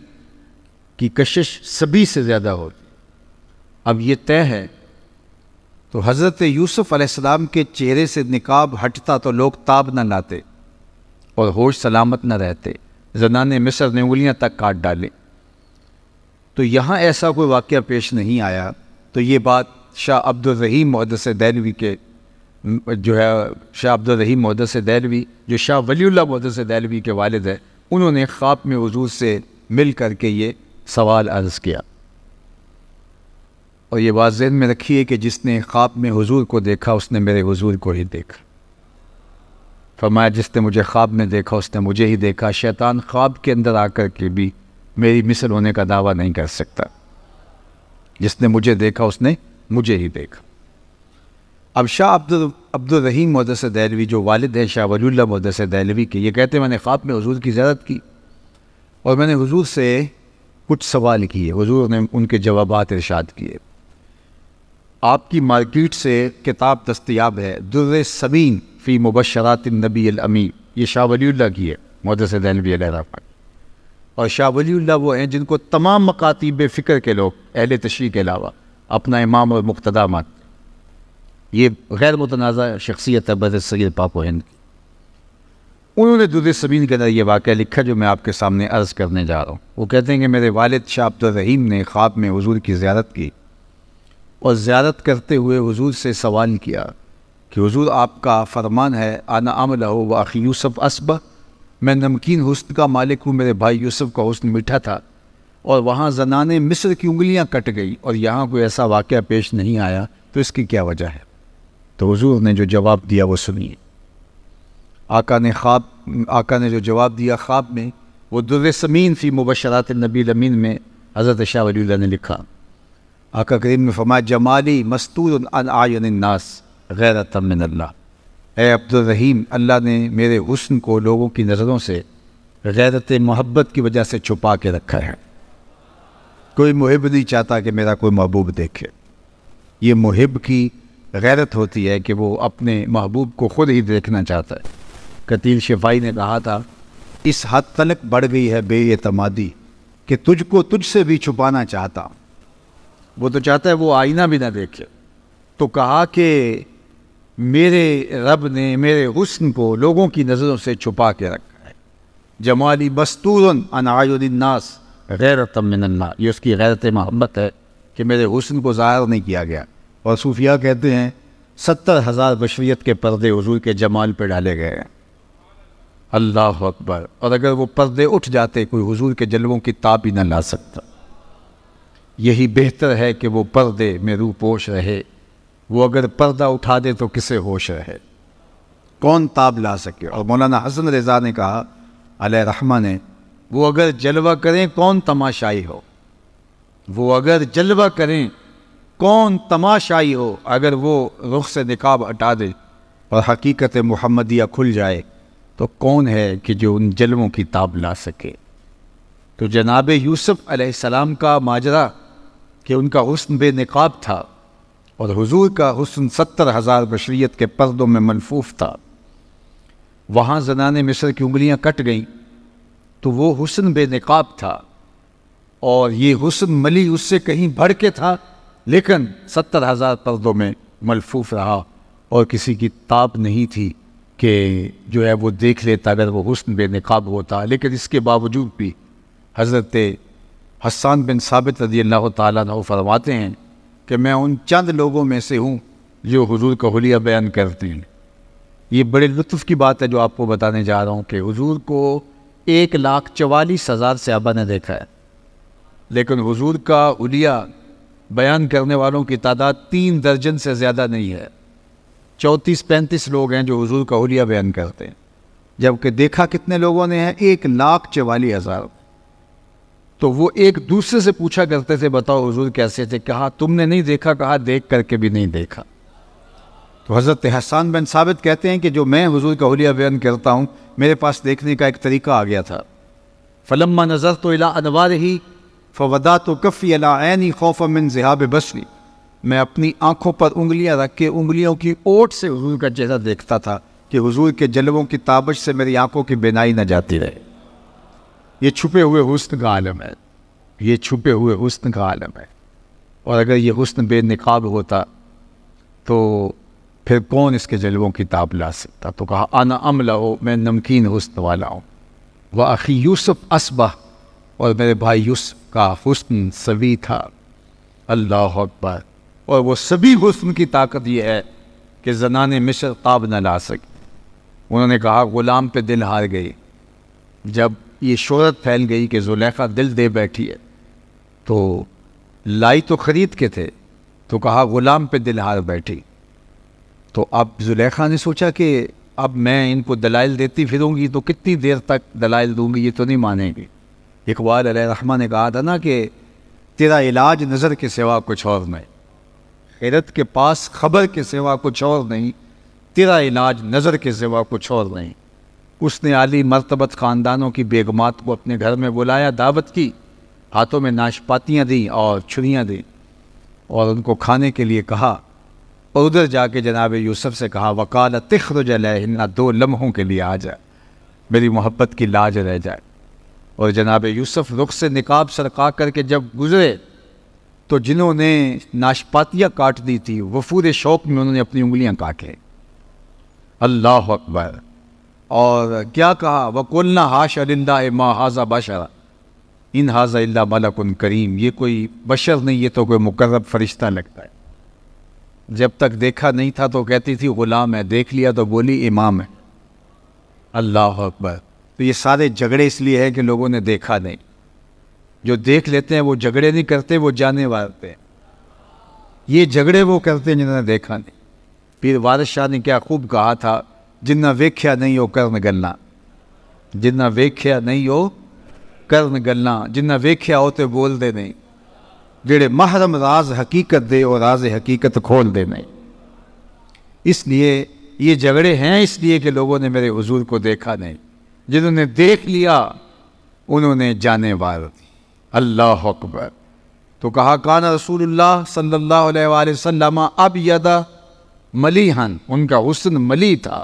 की कशिश सभी से ज़्यादा होती अब ये तय है तो हज़रत यूसुफ अलैहिस्सलाम के चेहरे से निकाब हटता तो लोग ताब न लाते और होश सलामत न रहते जनान मिस्र ने उंगलियाँ तक काट डाले तो यहाँ ऐसा कोई वाक़ पेश नहीं आया तो ये बात शाह अब्दुलरहीम महदस दैलवी के जो है शाह अब्दुलरहीम महदस दैलवी जो शाह वली महदस दैलवी के वालद हैं उन्होंने ख्वाब में वजूद से मिल करके ये सवाल अर्ज़ किया और ये बात जहन में रखिए कि जिसने ख्वाब में हुजूर को देखा उसने मेरे हुजूर को ही देखा फरमाया जिसने मुझे ख्वाब में देखा उसने मुझे ही देखा शैतान ख्वाब के अंदर आकर के भी मेरी मिसल होने का दावा नहीं कर सकता जिसने मुझे देखा उसने मुझे ही देखा अब शाह अब्दुल रहीम मदस दहलवी जो वालिद हैं शाह वलील्ला मदस दहलवी के ये कहते मैंने ख्वाब में हुजूर की ज़्यादात की और मैंने हुजूर से कुछ सवाल किए हजूर ने उनके जवाब इरशाद किए आपकी मार्किट से किताब दस्तियाब है दुर सबीन फ़ी मुबशरात नबी अमी ये शाह वली की है मदस दहलवी और शाह वली वो हैं जिनको तमाम मकातीब फ़िक्र के लोग अहल तशरी के अलावा अपना इमाम और मुख्तदा मानते ये गैर मुतनाज़ शख्सियत है बद सैद पापो हिंद की उन्होंने समीन के अंदर ये वाक़ लिखा जो मैं आपके सामने अर्ज़ करने जा रहा हूँ वो कहते हैं कि मेरे वालद शाह अब्दुलरहीम ने ख्वाब में हजूर की ज्यारत की और ज़्यारत करते हुए हजूर से सवाल किया कि हजूर आपका फरमान है आना अमल हो आखिर यूसफ असब मैं नमकीन हसन का मालिक हूँ मेरे भाई यूसुफ़ का हसन मीठा था और वहाँ जनाने मिस्र की उंगलियाँ कट गई और यहाँ कोई ऐसा वाक़ पेश नहीं आया तो इसकी क्या वजह है तो हजूर ने जो जवाब दिया वो सुनिए आका ने ख्वाब आका ने जो जवाब दिया ख्वाब में वो दुर्रसमीन फ़ी मुबशरात नबी अमीन में हज़रत शाह वली ने लिखा आका करीम ने फरमा जमाली मस्तूर आयनास गैर तमल्ला ए अब्दुलरहीम अल्लाह ने मेरे हुसन को लोगों की नज़रों से गैरत मोहब्बत की वजह से छुपा के रखा है कोई मुहब नहीं चाहता कि मेरा कोई महबूब देखे ये मुहब की गैरत होती है कि वो अपने महबूब को ख़ुद ही देखना चाहता है कतील शिफाई ने कहा था इस हद तलक बढ़ गई है बेतमादी कि तुझको तुझसे भी छुपाना चाहता वो तो चाहता है वो आईना भी ना देखे तो कहा कि मेरे रब ने मेरे हुस्न को लोगों की नज़रों से छुपा के रखा है जमाली बस्तूर अनायुद्दीनास गैरत ये उसकी गैरत मोहब्बत है कि मेरे हुस्न को ज़ाहिर नहीं किया गया और सूफिया कहते हैं सत्तर हज़ार बशरीत के पर्दे हजूर के जमाल पर डाले गए हैं अल्लाह अकबर और अगर वो पर्दे उठ जाते कोई हुजूर के जलवों की ताब ही न ला सकता यही बेहतर है कि वो पर्दे में रूपोश रहे वो अगर पर्दा उठा दे तो किसे होश रहे कौन ताब ला सके और मौलाना हसन रजा ने कहा अल रहमा ने वो अगर जलवा करें कौन तमाशाई हो वो अगर जलवा करें कौन तमाशाई हो अगर वो रुख से निकाब हटा दे और हकीकत महमदिया खुल जाए तो कौन है कि जो उन जलवों की ताब ला सके तो जनाब यूसुफ अलैहिस्सलाम का माजरा कि उनका हसन बेनकाब था और हुजूर का हसन सत्तर हज़ार बशरीत के पर्दों में मनफूफ था वहाँ जनान मिस्र की उंगलियाँ कट गईं तो वो हुसन बेनकाब था और ये हुसन मली उससे कहीं बढ़ के था लेकिन सत्तर हज़ार पर्दों में मलफूफ रहा और किसी की ताप नहीं थी कि जो है वो देख लेता अगर वो हुसन बेनकाब होता लेकिन इसके बावजूद भी हज़रत हसान बिन साबित रदी अल्लाह तु फरमाते हैं कि मैं उन चंद लोगों में से हूँ जो हजूर का हलिया बयान करते हैं ये बड़े लुत्फ़ की बात है जो आपको बताने जा रहा हूँ कि हजूर को एक लाख चवालीस हज़ार से आबा ने देखा है लेकिन हजूर का उलिया बयान करने वालों की तादाद तीन दर्जन से ज़्यादा नहीं है चौंतीस पैंतीस लोग हैं जो हजूर का हुलिया बयान करते हैं जबकि देखा कितने लोगों ने है एक लाख चवालीस हज़ार तो वो एक दूसरे से पूछा करते थे बताओ हजूर कैसे थे कहा तुमने नहीं देखा कहा देख करके भी नहीं देखा तो हज़रत हसान बिन साबित कहते हैं कि जो मैं हजूर का उलिया बयान करता हूँ मेरे पास देखने का एक तरीका आ गया था फलम्मा नज़र तो अला अनवार ही फवदा तो कफ़ी अला खौफ मिन जहाब बसरी मैं अपनी आंखों पर उंगलियां रख के उंगलियों की ओट से हजूर का चेहरा देखता था कि हजूर के जलवों की ताबश से मेरी आंखों की बेनाई न जाती रहे ये छुपे हुए हुस्न का आलम है ये छुपे हुए हुस्न का आलम है और अगर ये हुस्न बेनकाब होता तो फिर कौन इसके जलवों की ताब ला सकता तो कहा आना अमला हो मैं नमकीन हुस्न वाला हूँ वह वा अखी यूसुफ असबा और मेरे भाई यूसुफ का हुस्न सवी था अल्लाह अकबर और वो सभी हुस्न की ताकत ये है कि जनान मिस्र ताब न ला सकी उन्होंने कहा ग़ुलाम पे दिल हार गई जब ये शहरत फैल गई कि जुलेखा दिल दे बैठी है तो लाई तो ख़रीद के थे तो कहा ग़ुलाम पे दिल हार बैठी तो अब जुलेखा ने सोचा कि अब मैं इनको दलाइल देती फिरूँगी तो कितनी देर तक दलाइल दूंगी ये तो नहीं मानेंगे इकबाल रहमान ने कहा था ना कि तेरा इलाज नज़र के सिवा कुछ और नहीं हैरत के पास खबर के सिवा कुछ और नहीं तेरा इलाज नज़र के सिवा कुछ और नहीं उसने आली मरतबत ख़ानदानों की बेगमात को अपने घर में बुलाया दावत की हाथों में नाशपातियाँ दी और छुरियाँ दी और उनको खाने के लिए कहा और उधर जाके जनाब यूसुफ से कहा वकाल तिखर जलना दो लम्हों के लिए आ जाए मेरी मोहब्बत की लाज रह जाए और जनाब यूसुफ रुख से निकाब सरका करके जब गुज़रे तो जिन्होंने नाशपातियाँ काट दी थी वफूर शौक में उन्होंने अपनी उंगलियाँ काटे अल्लाह अकबर और क्या कहा वकुलना हाश अलिंदा माँ हाजा बाशर इन हाजा अल्ला उन करीम ये कोई बशर नहीं ये तो कोई मुकरब फरिश्ता लगता है जब तक देखा नहीं था तो कहती थी ग़ुलाम है देख लिया तो बोली इमाम है अल्लाह अकबर तो ये सारे झगड़े इसलिए हैं कि लोगों ने देखा नहीं जो देख लेते हैं वो झगड़े नहीं करते वो जाने वारते हैं ये झगड़े वो करते हैं जिन्होंने देखा नहीं पीर वारिस शाह ने क्या खूब कहा था जिन्ना वेख्या नहीं हो कर्म गलना जिन्ना वेख्या नहीं हो कर्म गलना जिन्ना वेख्या हो तो बोलते नहीं जेड़े महरम राज हकीकत दे और राज हकीकत खोल दे नहीं इसलिए ये झगड़े हैं इसलिए कि लोगों ने मेरे हजूर को देखा नहीं जिन्होंने देख लिया उन्होंने जाने वार दी अल्लाह अकबर तो कहा कान रसूल सल्ला अलैहि अब यदा हन उनका हुसन मली था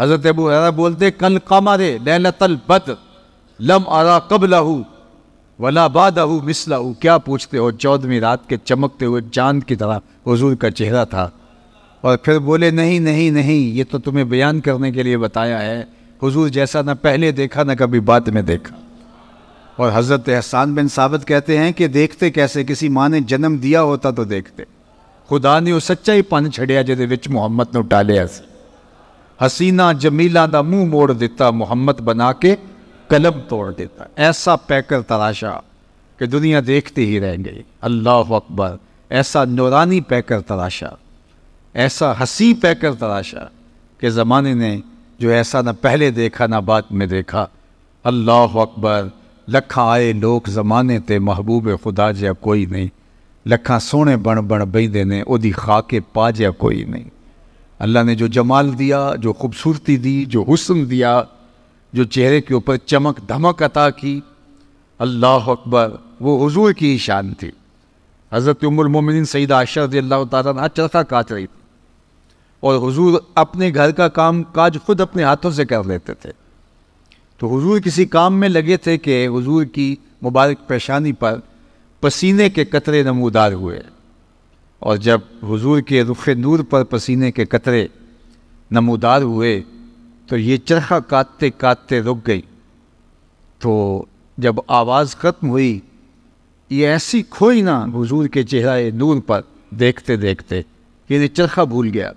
हज़रत अबू अरा बोलते कल कमर लैलतल बद लम अरा लहू वला बादहू मिसलाहू क्या पूछते हो चौदहवीं रात के चमकते हुए चांद की तरह हजूर का चेहरा था और फिर बोले नहीं नहीं नहीं ये तो तुम्हें बयान करने के लिए बताया है हुजूर जैसा ना पहले देखा ना कभी बाद में देखा और हज़रत एहसान बिन साबित कहते हैं कि देखते कैसे किसी माँ ने जन्म दिया होता तो देखते खुदा ने वो सच्चा ही पन छड़िया जिद मुहम्मत को टालिया हसीना जमीला का मूँह मोड़ दिता ਮੋੜ बना के कलम तोड़ दिता ऐसा पैकर तराशा कि दुनिया देखते ही रह गई अल्लाह अकबर ऐसा नौरानी पैकर तराशा ऐसा हसी पैकर तराशा कि ज़माने ने जो ऐसा ना पहले देखा ना बाद में देखा अल्लाह अकबर लखा आए लोग ज़माने ते महबूब खुदा जहा कोई नहीं लखा सोने बन बन बहते ने खाके पा जहा कोई नहीं अल्लाह ने जो जमाल दिया जो खूबसूरती दी जो हुस्न दिया जो चेहरे के ऊपर चमक धमक अता की अल्लाह अकबर वो हजूर की ही शान थी हज़रत मोमिन सईद आशर रजी अल्लाह तह चरखा काट रही थी और हजूर अपने घर का काम काज खुद अपने हाथों से कर लेते थे तो हुजूर किसी काम में लगे थे कि हुजूर की मुबारक पेशानी पर पसीने के कतरे नमूदार हुए और जब हुजूर के रुख नूर पर पसीने के कतरे नमूदार हुए तो ये चरखा काटते काटते रुक गई तो जब आवाज़ ख़त्म हुई ये ऐसी खोई ना हुजूर के चेहरा नूर पर देखते देखते कि ये चरखा भूल गया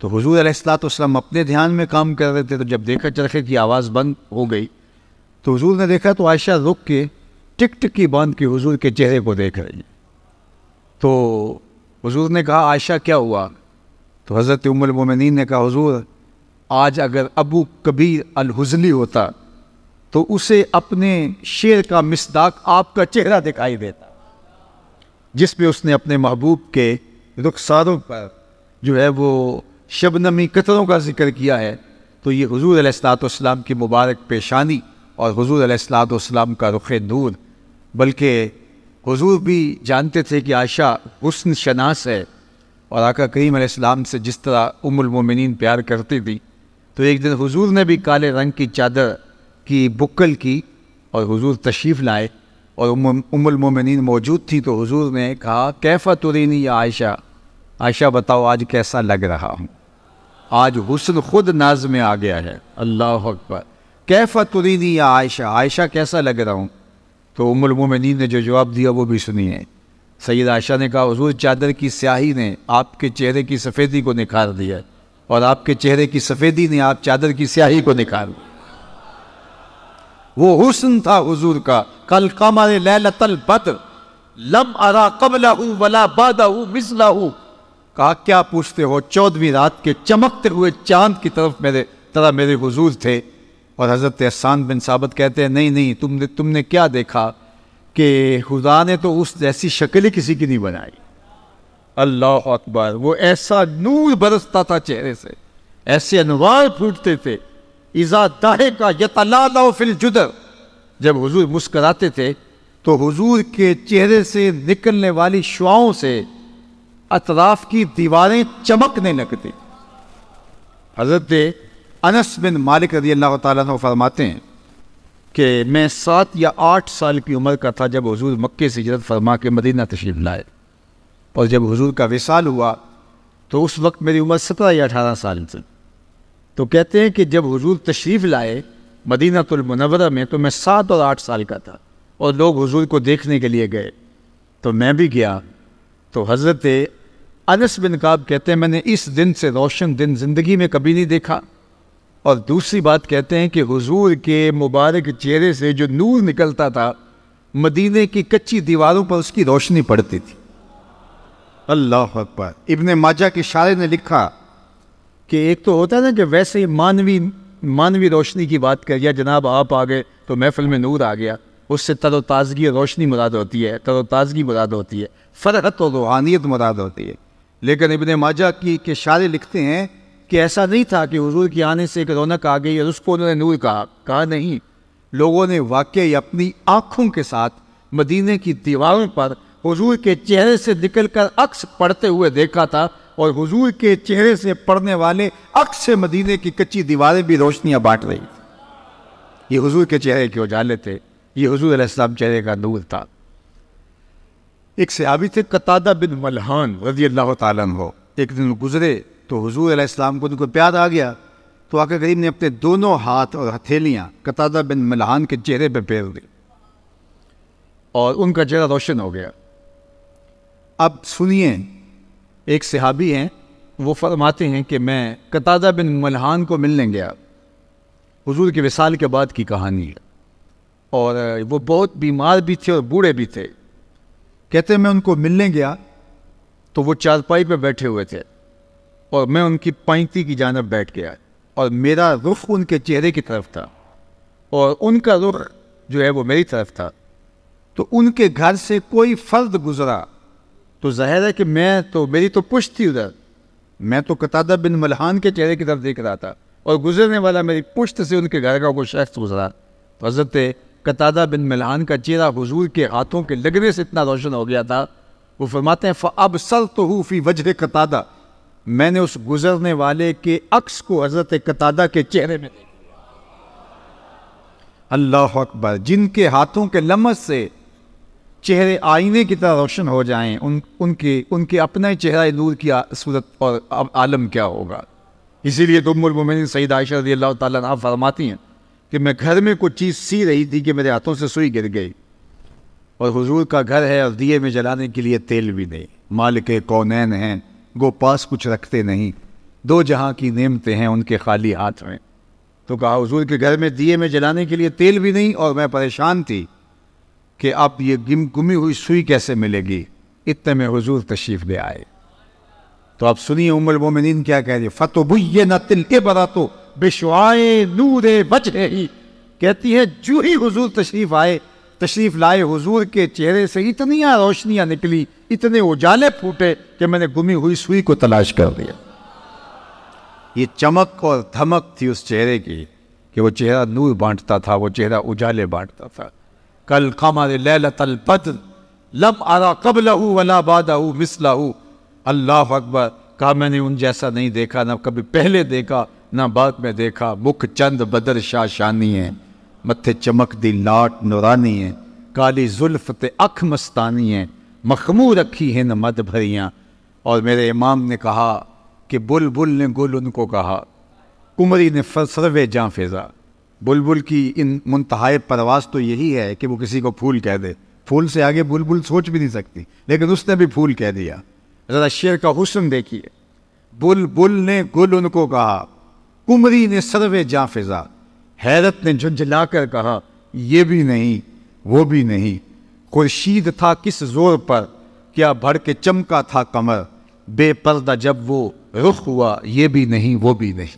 तो हजूर असलातम अपने ध्यान में काम कर रहे थे तो जब देखा चरखे की आवाज़ बंद हो गई तो हजूर ने देखा तो आयशा रुक के टिक टिकी बांध के हजूर के चेहरे को देख रही तो हजूर ने कहा आयशा क्या हुआ तो हज़रत उमरमिन ने कहा हजूर आज अगर अबू कबीर अलहुजली होता तो उसे अपने शेर का मिसदाक आपका चेहरा दिखाई देता जिसमें उसने अपने महबूब के रुखसारों पर जो है वो शबनमी कतरों का जिक्र किया है तो ये हजूर अलैहिस्सलाम की मुबारक पेशानी और हजूर अलैहिस्सलाम का रुख नूर बल्कि हजूर भी जानते थे कि आयशा हसन शनास है और आका करीम अलैहिस्सलाम से जिस तरह उमुलमिन प्यार करती थी तो एक दिन हजूर ने भी काले रंग की चादर की बुक्ल की और हजूर तशरीफ़ लाए और उमुलमिन मौजूद थी तो हजूर ने कहा कैफा तुरीनी या आयशा आयशा बताओ आज कैसा लग रहा हूँ आज हुसन खुद नाज में आ गया है अल्लाह अकबर कैफा तुरीनी या आयशा आयशा कैसा लग रहा हूँ तो उमुलमोमिन ने जो जवाब दिया वो भी सुनी है सैद आयशा ने कहा हजूर चादर की स्याही ने आपके चेहरे की सफ़ेदी को निखार दिया और आपके चेहरे की सफ़ेदी ने आप चादर की स्याही को निखार दिया वो हुसन था हुजूर का कल कमर लैलतल बद्र लम अरा कबला हूँ वला बादा कहा क्या पूछते हो चौदहवीं रात के चमकते हुए चांद की तरफ मेरे तरह मेरे हुजूर थे और हज़रत एहसान बिन साबित कहते हैं नहीं नहीं तुमने तुमने क्या देखा कि खुदा ने तो उस जैसी शक्ल किसी की नहीं बनाई अल्लाह अकबर वो ऐसा नूर बरसता था चेहरे से ऐसे अनुवार फूटते थे ईज़ा दाहे का यतला फिल जुदर जब हुजूर मुस्कराते थे तो हुजूर के चेहरे से निकलने वाली शुआओं से अतराफ की दीवारें चमकने लगती हजरत अनस बिन मालिक रजी अल्लाह तु फरमाते हैं कि मैं सात या आठ साल की उम्र का था जब हजूर मक्के से हजरत फरमा के मदीना तशरीफ लाए और जब हजूर का विसाल हुआ तो उस वक्त मेरी उम्र सत्रह या अठारह साल थी तो कहते हैं कि जब हजूर तशरीफ़ लाए मदीना तुलमनवरा में तो मैं सात और आठ साल का था और लोग हजूर को देखने के लिए गए तो मैं भी गया तो हज़रत अनस बिन काब कहते हैं मैंने इस दिन से रोशन दिन ज़िंदगी में कभी नहीं देखा और दूसरी बात कहते हैं कि हुजूर के मुबारक चेहरे से जो नूर निकलता था मदीने की कच्ची दीवारों पर उसकी रोशनी पड़ती थी अल्लाह अकबर इब्ने माजा के शायर ने लिखा कि एक तो होता है ना कि वैसे ही मानवी मानवी रोशनी की बात करिए जनाब आप आ गए तो महफिल में नूर आ गया उससे तरोताज़गी रोशनी मुराद होती है तरोताज़गी मुराद होती है फ़रहत और रूहानियत मुराद होती है लेकिन इबन माजा की के शारे लिखते हैं कि ऐसा नहीं था कि हजूर के आने से एक रौनक आ गई और उसको उन्होंने नूर कहा कहा नहीं लोगों ने वाकई अपनी आँखों के साथ मदीने की दीवारों पर हजूर के चेहरे से निकलकर अक्स पढ़ते हुए देखा था और हजूर के चेहरे से पढ़ने वाले अक्स से मदीने की कच्ची दीवारें भी रोशनियाँ बांट रही थी ये हजूर के चेहरे के उजाले थे ये हजूर अलैहिस्सलाम चेहरे का नूर था एक सहाबी थे कतादा बिन मलहान रजी अल्लाह तन हो एक दिन गुजरे तो हजूर इस्लाम को उनको प्यार आ गया तो आके करीब ने अपने दोनों हाथ और हथेलियाँ कतादा बिन मलहान के चेहरे पर फेर दी और उनका चेहरा रोशन हो गया अब सुनिए एक सहाबी हैं वो फरमाते हैं कि मैं कतादा बिन मलहान को मिलने गया हजूर के विसाल के बाद की कहानी है और वो बहुत बीमार भी थे और बूढ़े भी थे कहते मैं उनको मिलने गया तो वो चारपाई पे बैठे हुए थे और मैं उनकी पैंती की जानब बैठ गया और मेरा रुख उनके चेहरे की तरफ था और उनका रुख जो है वो मेरी तरफ था तो उनके घर से कोई फर्द गुजरा तो जाहिर है कि मैं तो मेरी तो पुश्त थी उधर मैं तो कतादा बिन मलहान के चेहरे की तरफ देख रहा था और गुजरने वाला मेरी पुश्त से उनके घर का कोई शख्स गुजरा तो हजरत कतादा बिन मिलहान का चेहरा हुजूर के हाथों के लगने से इतना रोशन हो गया था वो फरमाते हैं अब सर तो फी वजह कतादा मैंने उस गुजरने वाले के अक्स को हजरत कतादा के चेहरे में अल्लाह अकबर जिनके हाथों के लम्स से चेहरे आईने की तरह रोशन हो जाएं उन उनके उनके अपने चेहरा नूर की सूरत और आलम क्या होगा इसीलिए तो मुलमिन सईद आयशा रजी अल्लाह तरमाती फरमाती हैं कि मैं घर में कोई चीज़ सी रही थी कि मेरे हाथों से सुई गिर गई और हुजूर का घर है और दिए में जलाने के लिए तेल भी नहीं मालिक कौनैन हैं गो पास कुछ रखते नहीं दो जहाँ की नेमते हैं उनके खाली हाथ में तो कहा हुजूर के घर में दिए में जलाने के लिए तेल भी नहीं और मैं परेशान थी कि अब ये गिम गुमी हुई सुई कैसे मिलेगी इतने में हुजूर तशरीफ ले आए तो आप सुनिए उमर मोमिन क्या कह रही फतो भुये तिल के तो बिशवाए नूर बच रही कहती है जू ही हुजूर तशरीफ आए तशरीफ लाए हुजूर के चेहरे से इतनी रोशनियाँ निकली इतने उजाले फूटे कि मैंने गुमी हुई सुई को तलाश कर दिया ये चमक और धमक थी उस चेहरे की कि वो चेहरा नूर बांटता था वो चेहरा उजाले बांटता था कल लैलतल बद्र लम आरा कबला वला बादा मिसला अल्लाह अकबर कहा मैंने उन जैसा नहीं देखा ना कभी पहले देखा ना बाद में देखा मुख चंद बदर शाह शानी है मथे चमक दी लाट नुरानी है काली जुल्फ ते अख मस्तानी है मखमू रखी है न मद भरियाँ और मेरे इमाम ने कहा कि बुलबुल ने गुल उनको कहा कुमरी ने फसरवे जाँ फिजा बुलबुल की इन मुंतहा परवास तो यही है कि वो किसी को फूल कह दे फूल से आगे बुलबुल सोच भी नहीं सकती लेकिन उसने भी फूल कह दिया ज़रा शेर का हुस्न देखिए बुलबुल ने गुल उनको कहा कुमरी ने सर्वे फ़िज़ा हैरत ने झुंझला कर कहा ये भी नहीं वो भी नहीं खुर्शीद था किस जोर पर क्या भर के चमका था कमर बेपर्दा जब वो रुख हुआ ये भी नहीं वो भी नहीं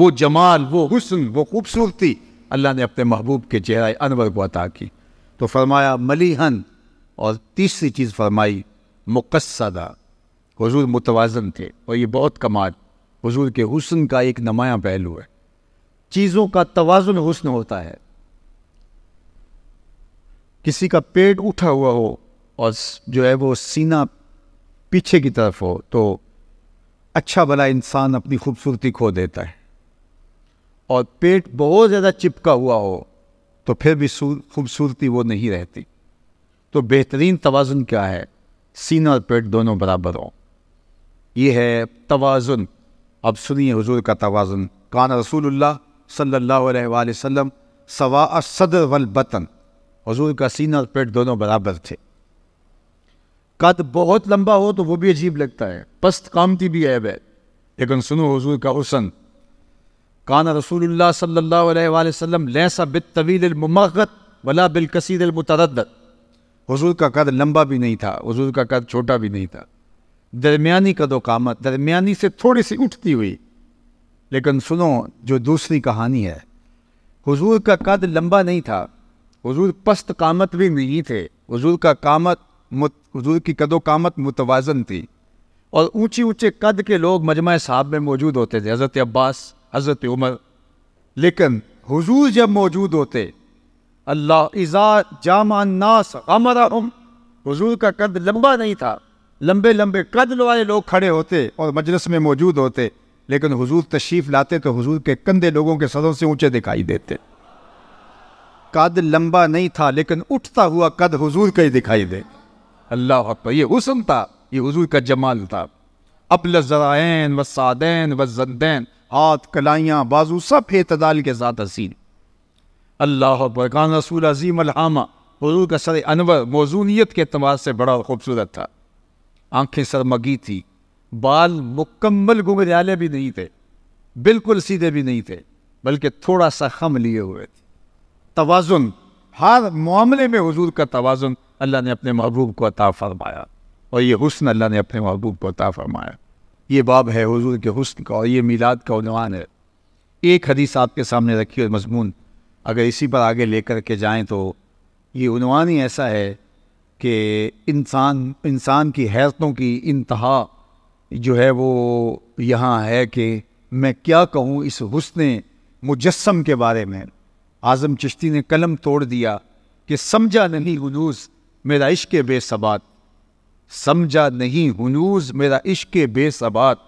वो जमाल वो हुसन वो खूबसूरती अल्लाह ने अपने महबूब के चेहरा अनवर को अता की तो फरमाया मलीहन और तीसरी चीज़ फरमाई मुकस्दा हजूर मुतवाजन थे और ये बहुत कमाल हजूर के हुसन का एक नमाया पहलू है चीज़ों का तोज़ुन हुस्न होता है किसी का पेट उठा हुआ हो और जो है वो सीना पीछे की तरफ हो तो अच्छा भला इंसान अपनी खूबसूरती खो देता है और पेट बहुत ज़्यादा चिपका हुआ हो तो फिर भी खूबसूरती वो नहीं रहती तो बेहतरीन तोज़ुन क्या है सीना और पेट दोनों बराबर हो ये है तोज़ुन अब सुनिए हजूर का तोज़न कान रसूलुल्लाह सल्लल्लाहु अलैहि वसल्लम सवा सदर वल बतन हजूर का सीना और पेट दोनों बराबर थे कद बहुत लंबा हो तो वो भी अजीब लगता है पस्त कामती भी है वह लेकिन सुनो हजूर का हुसन कान रसूलुल्लाह सल्लल्लाहु अलैहि वसल्लम लैसा बित तवील मुमगत वला बिल कसीर हजूर का कद लंबा भी नहीं था हजूर का कद छोटा भी नहीं था दरमियानी कदोकामत तो दरमियानी से थोड़ी सी उठती हुई लेकिन सुनो जो दूसरी कहानी है हुजूर का कद लंबा नहीं था हुजूर पस्त कामत भी नहीं थे हुजूर का कामत हुजूर की कदो कामत मुतवाजन थी और ऊंची ऊंचे कद के लोग मजमा साहब में मौजूद होते थे हज़रत अब्बास हज़रत उमर लेकिन हुजूर जब मौजूद होते अल्लाह इज़ा जामान नास अमरा हुजूर का कद लंबा नहीं था लंबे लंबे कद वाले लोग खड़े होते और मजलिस में मौजूद होते लेकिन हुजूर तशरीफ़ लाते तो हुजूर के कंधे लोगों के सदों से ऊंचे दिखाई देते कद लंबा नहीं था लेकिन उठता हुआ कद हुजूर का ही दिखाई दे अल्लाह ये हुसन था ये हुजूर का जमाल था अपल जरायन व सादैन व जदैन हाथ कलाइयाँ बाजू सब एतदाल के साथ हसीन अल्लाह अकबर रसूल अजीम अलहमा हजूर का सर अनवर मौजूनीत के अतबार से बड़ा खूबसूरत था आंखें सरमगी थी बाल मुकम्मल गुंगजाले भी नहीं थे बिल्कुल सीधे भी नहीं थे बल्कि थोड़ा सा खम लिए हुए थे तोज़ुन हर मामले में हजूर का तोज़ुन अल्लाह ने अपने महबूब को अता फरमाया और ये हुस्न अल्लाह ने अपने महबूब को अता फरमाया ये बाब है हजूर के हुस्न का और ये मीलाद का उनवान है एक हदीस आपके सामने रखी और मजमून अगर इसी पर आगे लेकर के जाएँ तो ये उनवान ही ऐसा है कि इंसान इंसान की हैरतों की इंतहा जो है वो यहाँ है कि मैं क्या कहूँ इस हुसन मुजस्म के बारे में आज़म चिश्ती ने कलम तोड़ दिया कि समझा नहीं हनूज मेरा इश्क बेसबात समझा नहीं हनूज मेरा इश्क बेसबात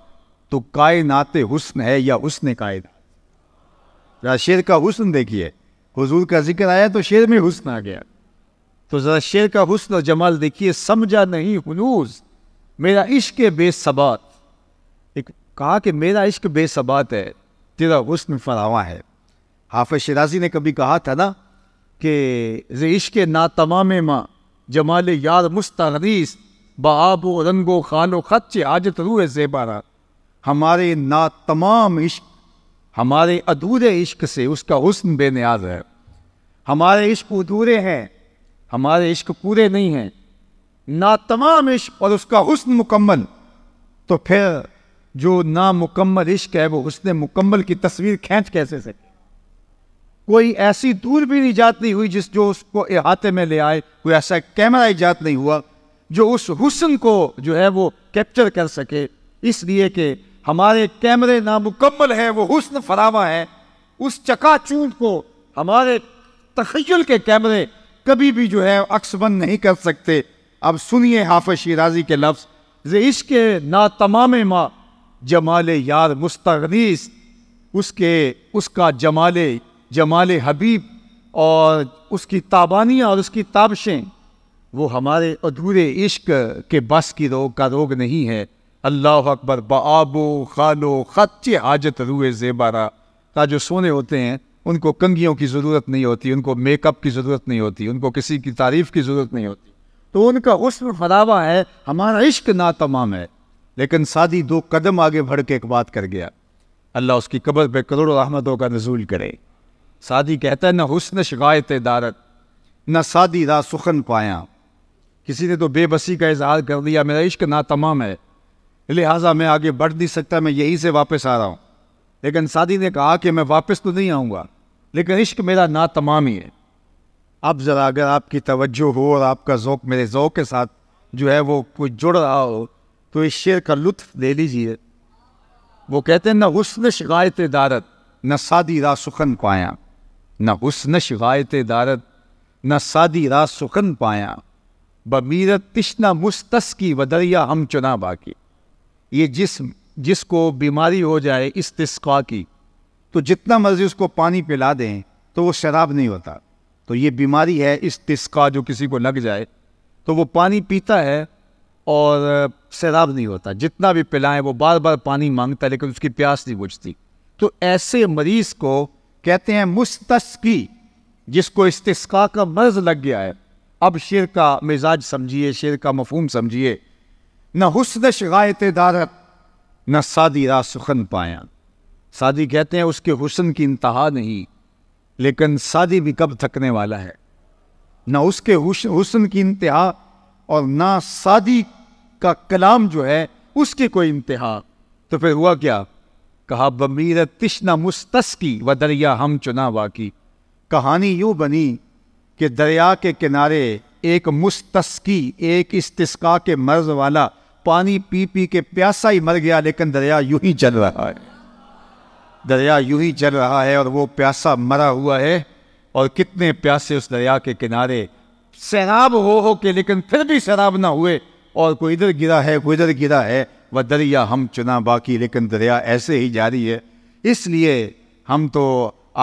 तो कायनात हुस्न है या हुस्न कायनात शेर का हुस्न देखिए हुजूर का जिक्र आया तो शेर में हुस्न आ गया तो ज़रा शेर का हुस्न और जमाल देखिए समझा नहीं हनूज मेरा इश्क बेसबात एक कहा कि मेरा इश्क बेसबात है तेरा हुस्न फरावा है हाफ शराजी ने कभी कहा था ना कि इश्क ना तमाम माँ जमाल यार मुस्तरीस बाब व रंगो खालो आज तरू है जेबारा हमारे ना तमाम इश्क हमारे अधूरे इश्क से उसका हुस्न बेनियाज है हमारे इश्क अधूरे हैं हमारे इश्क पूरे नहीं हैं ना तमाम इश्क और उसका हुस्न मुकम्मल तो फिर जो नामुकम्मल इश्क है वो उसने मुकम्मल की तस्वीर खींच कैसे सके कोई ऐसी दूर भी निजात नहीं हुई जिस जो उसको अहाते में ले आए कोई ऐसा कैमरा ईजाद नहीं हुआ जो उस हुस्न को जो है वो कैप्चर कर सके इसलिए कि हमारे कैमरे नामुकम्मल है वो हुस्न फरावा है उस चकाचूंद को हमारे तखयल के कैमरे कभी भी जो है अक्सबंद नहीं कर सकते अब सुनिए हाफ शिराजी के लफ्ज़ इश्क ना तमाम माँ जमाल यार मुस्तनीस उसके उसका जमाल जमाल हबीब और उसकी ताबानियाँ और उसकी ताबशें वो हमारे अधूरे इश्क के बस की रोग का रोग नहीं है अल्लाह अकबर बाबो खालो खच्चे हाजत रूए जेबारा का जो सोने होते हैं उनको कंगियों की ज़रूरत नहीं होती उनको मेकअप की ज़रूरत नहीं होती उनको किसी की तारीफ़ की ज़रूरत नहीं होती तो उनका उसमें खराबा है हमारा इश्क ना तमाम है लेकिन सादी दो कदम आगे बढ़ के एक बात कर गया अल्लाह उसकी कब्र पे करोड़ों रहमतों का नजूल करे सादी कहता है ना हुसन शिकायत दारत न सादी रा सुखन पाया किसी ने तो बेबसी का इजहार कर दिया मेरा इश्क ना तमाम है लिहाजा मैं आगे बढ़ नहीं सकता मैं यहीं से वापस आ रहा हूँ लेकिन सादी ने कहा कि मैं वापस तो नहीं आऊँगा लेकिन इश्क मेरा ना तमाम ही है अब ज़रा अगर आपकी तवज्जो हो और आपका जोक मेरे ओक़ के साथ जो है वो कुछ जुड़ रहा हो तो इस शेर का लुत्फ ले लीजिए वो कहते हैं न हुसन शिकायत दारत न सादी रा सुखन पाया न हुसन शिकायत दारत न सादी रा सुखन पाया बमीरत तिश्ना मुस्तस की वदरिया हम चुना बाकी ये जिस जिसको बीमारी हो जाए इस तस्का की तो जितना मर्जी उसको पानी पिला दें तो वो शराब नहीं होता तो ये बीमारी है इस तस्का जो किसी को लग जाए तो वो पानी पीता है और शराब नहीं होता जितना भी पिलाएं वो बार बार पानी मांगता है लेकिन उसकी प्यास नहीं बुझती तो ऐसे मरीज़ को कहते हैं मुस्तस्की जिसको इस तस्का का मर्ज लग गया है अब शेर का मिजाज समझिए शेर का मफहम समझिए न हुसन शिकायत दारत न सादी रा सुखन पाया सादी कहते हैं उसके हुसन की इंतहा नहीं लेकिन सादी भी कब थकने वाला है ना उसके हुसन की इंतहा और ना सादी का कलाम जो है उसकी कोई इंतहा तो फिर हुआ क्या कहा बमीर तिश्ना मुस्तस्की व दरिया हम चुना वाकी कहानी यूं बनी कि दरिया के किनारे एक मुस्तस्की एक इस्तिस्का के मर्ज वाला पानी पी पी के प्यासा ही मर गया लेकिन दरिया यूं ही चल रहा है दरिया यूं ही चल रहा है और वो प्यासा मरा हुआ है और कितने प्यासे उस दरिया के किनारे शराब हो हो के लेकिन फिर भी शराब ना हुए और कोई इधर गिरा है कोई इधर गिरा है वह दरिया हम चुना बाकी लेकिन दरिया ऐसे ही जारी है इसलिए हम तो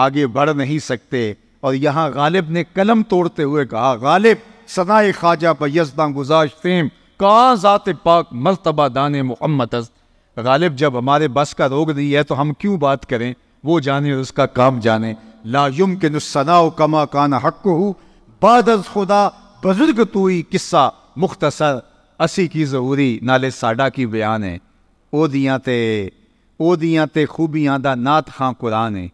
आगे बढ़ नहीं सकते और यहाँ गालिब ने कलम तोड़ते हुए कहा गालिब सदाए ख्वाजा पर यजदा गुजाशतेम कहाँ ज़ात पाक मरतबा दान मुहम्मद गालिब जब हमारे बस का रोग नहीं है तो हम क्यों बात करें वो जाने और उसका काम जाने ला युम के नुस्सना कमा कान हक हो बादल खुदा बुजुर्ग तुई किस्सा मुख्तसर असी की जहूरी नाले साडा की बयान है ओदियाँ ते ओदियाँ ते खूबियाँ दा नात खां कुरान है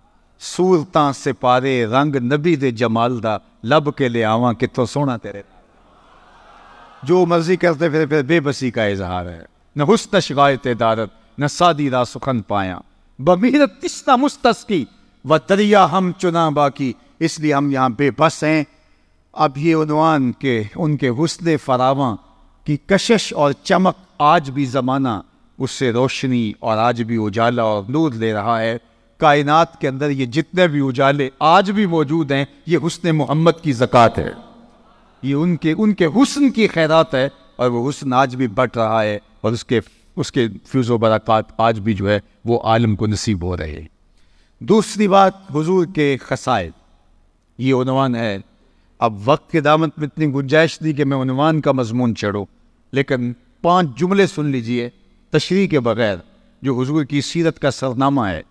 सूरतां सिपारे रंग नबी दे जमाल दा लब के ले आवा कितों सोना तेरे जो मर्जी करते फिर फिर बेबसी का इजहार है न हुस्न शिकायत दारत न सादीदा सुखन पाया बमीर तिस्ना मुस्तस्की व दरिया हम चुना बाकी इसलिए हम यहाँ बेबस हैं अब ये उनवान के उनके हुसन फरावा की कशिश और चमक आज भी ज़माना उससे रोशनी और आज भी उजाला और नूर ले रहा है कायनात के अंदर ये जितने भी उजाले आज भी मौजूद हैं ये हुसन मोहम्मद की ज़क़़त है ये उनके उनके हुसन की खैरात है और वह हुसन आज भी बट रहा है और उसके उसके फ्यूज़ बरक़ात आज भी जो है वो आलम को नसीब हो रहे हैं दूसरी बात हजूर के खसायल ये उनवान है अब वक्त के दामत में इतनी गुंजाइश दी कि मैं उनवान का मजमून चढ़ूँ लेकिन पांच जुमले सुन लीजिए तशरी के बग़ैर जो हजूर की सीरत का सरनामा है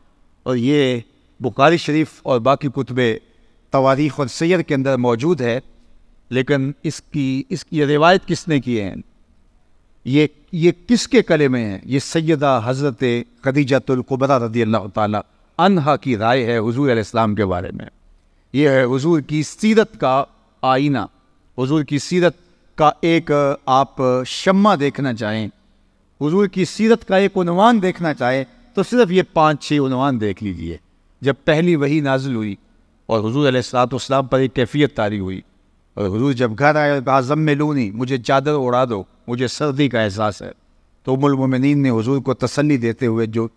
और ये बुखारी शरीफ और बाकी कुतब तवारीख और सैर के अंदर मौजूद है लेकिन इसकी इसकी रिवायत किसने की है ये ये किसके कले में है ये सैदा हज़रत खदीजतुल्कुबरा रदी अल्लाह तहा की राय है हजूर इस्लाम के बारे में यह है हजूर की सीरत का आईना हजूर की सीरत का एक आप शम्मा देखना चाहें हजूर की सीरत का एक उनवान देखना चाहें तो सिर्फ ये पाँच छः उनवान देख लीजिए जब पहली वही नाजिल हुई और हजूर अलैहिस्सलाम पर एक कैफियत तारी हुई और हजूर जब घर आए और कहा जम में लूनी मुझे चादर उड़ा दो मुझे सर्दी का एहसास है तो उमुलमिन ने हजूर को तसली देते हुए जो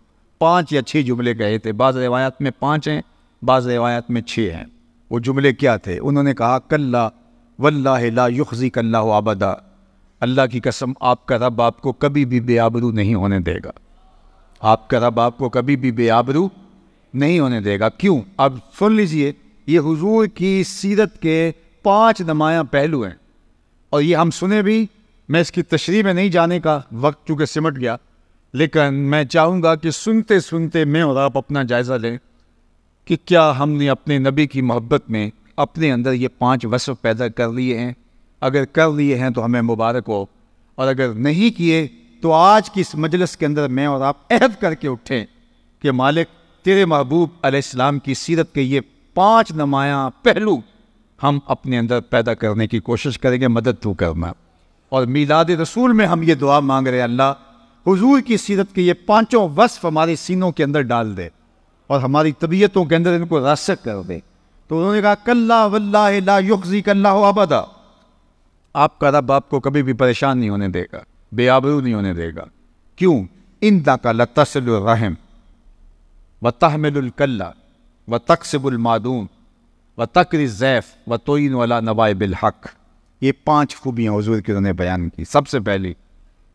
पाँच या छः जुमले कहे थे बाज़ रवायात में पाँच हैं बाज़ रवायात में छः हैं वो जुमले क्या थे उन्होंने कहा कल्ला वल्ला ला कल्ला आबदा अल्लाह की कसम आपका रब आपको कभी भी बेआबरू नहीं होने देगा आपका रब आपको कभी भी बेआबरू नहीं होने देगा क्यों अब सुन लीजिए ये हजूर की सीरत के पांच नमाया पहलू हैं और ये हम सुने भी मैं इसकी तशरी में नहीं जाने का वक्त चूँकि सिमट गया लेकिन मैं चाहूँगा कि सुनते सुनते मैं और आप अपना जायज़ा लें कि क्या हमने अपने नबी की मोहब्बत में अपने अंदर ये पांच वसफ़ पैदा कर लिए हैं अगर कर लिए हैं तो हमें मुबारक हो और अगर नहीं किए तो आज की इस मजलस के अंदर मैं और आप अहद करके उठें कि मालिक तेरे महबूब आलाम की सीरत के ये पांच नमाया पहलू हम अपने अंदर पैदा करने की कोशिश करेंगे मदद तो करना और मीलाद रसूल में हम ये दुआ मांग रहे हैं अल्लाह हुजूर की सीरत के ये पांचों वसफ़ हमारे सीनों के अंदर डाल दे और हमारी तबीयतों के अंदर इनको रासक कर दे तो उन्होंने कहा कल्ला वल्ला कल्ला आबदा आपका रब आपको कभी भी परेशान नहीं होने देगा बेआबरू नहीं होने देगा क्यों इन का लतसल व तहमिलकल्ला व तकसबुलमादूम व तकर ज़ैफ़ व तोइन वाला नवाए बिलहक ये पाँच खूबियाँ हजूर की उन्होंने बयान की सबसे पहले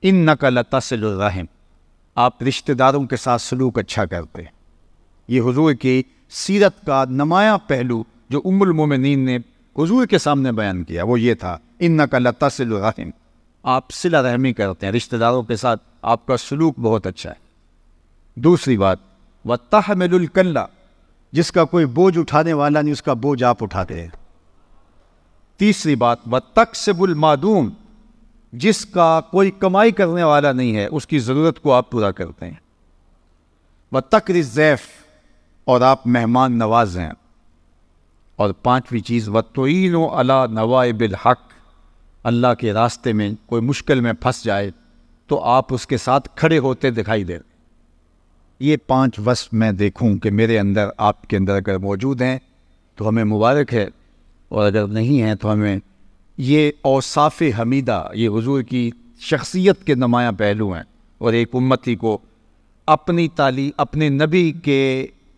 इन नकल तसलरहम आप रिश्तेदारों के साथ सलूक अच्छा करते हैं ये हजूर की सीरत का नमाया पहलू जो उमुलमोमिन ने हजूर के सामने बयान किया वो ये था इन नकल तसलरहम आप सिला रहमी करते हैं रिश्तेदारों के साथ आपका सलूक बहुत अच्छा है दूसरी बात व तहमिलकल्ला जिसका कोई बोझ उठाने वाला नहीं उसका बोझ आप उठाते हैं तीसरी बात व तकसबुल मादूम जिसका कोई कमाई करने वाला नहीं है उसकी ज़रूरत को आप पूरा करते हैं व तकर जैफ और आप मेहमान नवाज हैं और पांचवी चीज़ व तोन अला बिल हक अल्लाह के रास्ते में कोई मुश्किल में फंस जाए तो आप उसके साथ खड़े होते दिखाई दे ये पांच वस्फ मैं देखूं कि मेरे अंदर आपके अंदर अगर मौजूद हैं तो हमें मुबारक है और अगर नहीं है तो हमें ये औसाफ हमीदा ये हजूर की शख्सियत के नमाया पहलू हैं और एक उम्मती को अपनी ताली अपने नबी के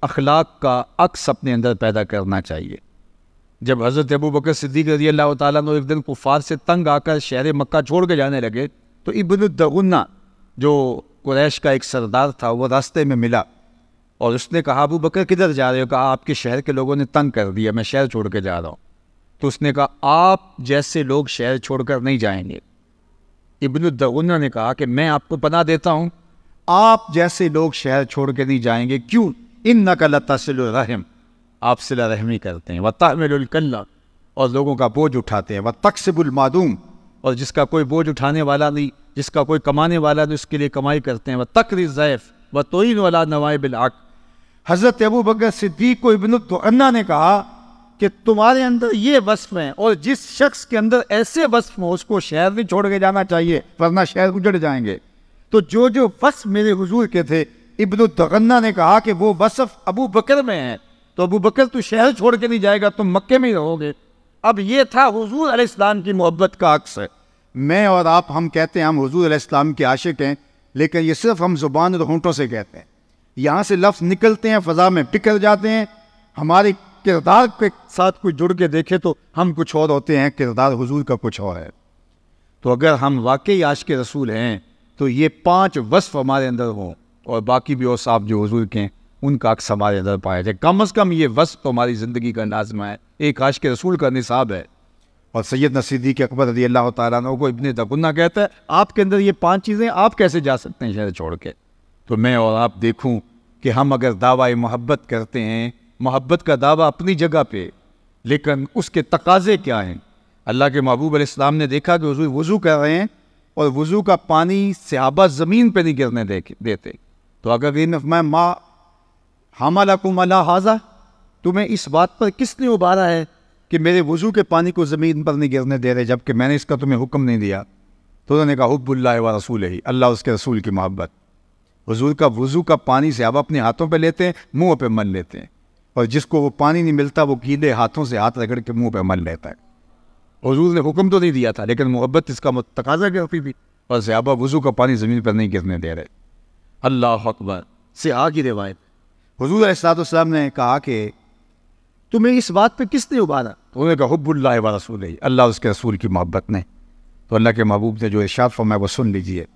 अखलाक का अक्स अपने अंदर पैदा करना चाहिए जब हज़रत अबू बकर सिद्दीक रजी अल्लाह तुम एक दिन कुफ़ार से तंग आकर शहर मक्का छोड़ के जाने लगे तो इबन दगुन्ना जो कुरैश का एक सरदार था वो रास्ते में मिला और उसने कहा अबू बकर किधर जा रहे हो कहा आपके शहर के लोगों ने तंग कर दिया मैं शहर छोड़ कर जा रहा हूँ तो उसने कहा आप जैसे लोग शहर छोड़कर नहीं जाएंगे इबन ने कहा कि मैं आपको बना देता हूँ आप जैसे लोग शहर छोड़ के नहीं जाएंगे क्यों इन नकल तसलरहम आप सिला रहमी करते हैं व तहमिलकल्ला और लोगों का बोझ उठाते हैं व तकसबुलमादूम और जिसका कोई बोझ उठाने वाला नहीं जिसका कोई कमाने वाला नहीं उसके लिए कमाई करते हैं वह तक रिजैफ व तोइन वाला नवाए बिलाक हज़रत अबू बकर सिद्दीक को इबन अन्ना ने कहा कि तुम्हारे अंदर ये वस्फ है और जिस शख्स के अंदर ऐसे वस्फ हो उसको शहर नहीं छोड़ के जाना चाहिए वरना शहर उजड़ जाएंगे तो जो जो वस्फ मेरे हुजूर के थे इबन तगन्ना ने कहा कि वो वसफ़ अबू बकर में है तो अबू बकर तू शहर छोड़ के नहीं जाएगा तुम मक्के में ही रहोगे अब ये था हजूर अलैहिस्सलाम की मोहब्बत का अक्स है मैं और आप हम कहते हैं हम हजूर अलैहिस्सलाम के आशिक हैं लेकिन ये सिर्फ हम जुबान और होंठों से कहते हैं यहाँ से लफ्ज़ निकलते हैं फ़जा में पिकर जाते हैं हमारे किरदार के साथ कुछ जुड़ के देखे तो हम कुछ और होते हैं किरदार हजूर का कुछ और है तो अगर हम वाकई आज के रसूल हैं तो ये पांच वस्फ हमारे अंदर हों और बाकी भी और साहब जो हजूर के हैं उनका अक्स हमारे अंदर पाया जाए कम अज़ कम ये वस्त तो हमारी ज़िंदगी का नाजमा है एक आश के रसूल का निसाब है और सैयद नसीदी के अकबर रदी अल्लाह तुम को इबन दगुन्ना कहता है आपके अंदर ये पाँच चीज़ें आप कैसे जा सकते हैं शहर छोड़ के तो मैं और आप देखूँ कि हम अगर दावा मोहब्बत करते हैं मोहब्बत का दावा अपनी जगह पर लेकिन उसके तकाजे क्या हैं अल्लाह के महबूब इस्लाम ने देखा कि वजू वज़ू कर रहे हैं और वज़ू का पानी सहाबा ज़मीन पर नहीं गिरने देते तो अगर इन मैं माँ हमाला कुमला हाजा तुम्हें इस बात पर किसने उबारा है कि मेरे वज़ू के पानी को ज़मीन पर नहीं गिरने दे रहे जबकि मैंने इसका तुम्हें हुक्म नहीं दिया तो उन्होंने कहा हुबुल्ला व रसूल ही अल्लाह उसके रसूल की मोहब्बत हजूर का वज़ू का पानी से आप अपने हाथों पर लेते हैं मुँह पर मल लेते हैं और जिसको वो पानी नहीं मिलता वो गीले हाथों से हाथ रगड़ के मुँह पर मल लेता है हजूर ने हुक्म तो नहीं दिया था लेकिन मोहब्बत इसका तकाजा गया अभी भी और सियाबा वज़ू का पानी ज़मीन पर नहीं गिरने दे रहे अल्लाह अकबर से आ की रिवायत हजूर असलाम ने कहा कि तुम्हें इस बात पर किसने उबारा तो उन्होंने कहा हब्बुल्ला व रसूल अल्लाह उसके रसूल की मोहब्बत ने तो अल्लाह के महबूब ने जो इर्शाद फरमाया वो सुन लीजिए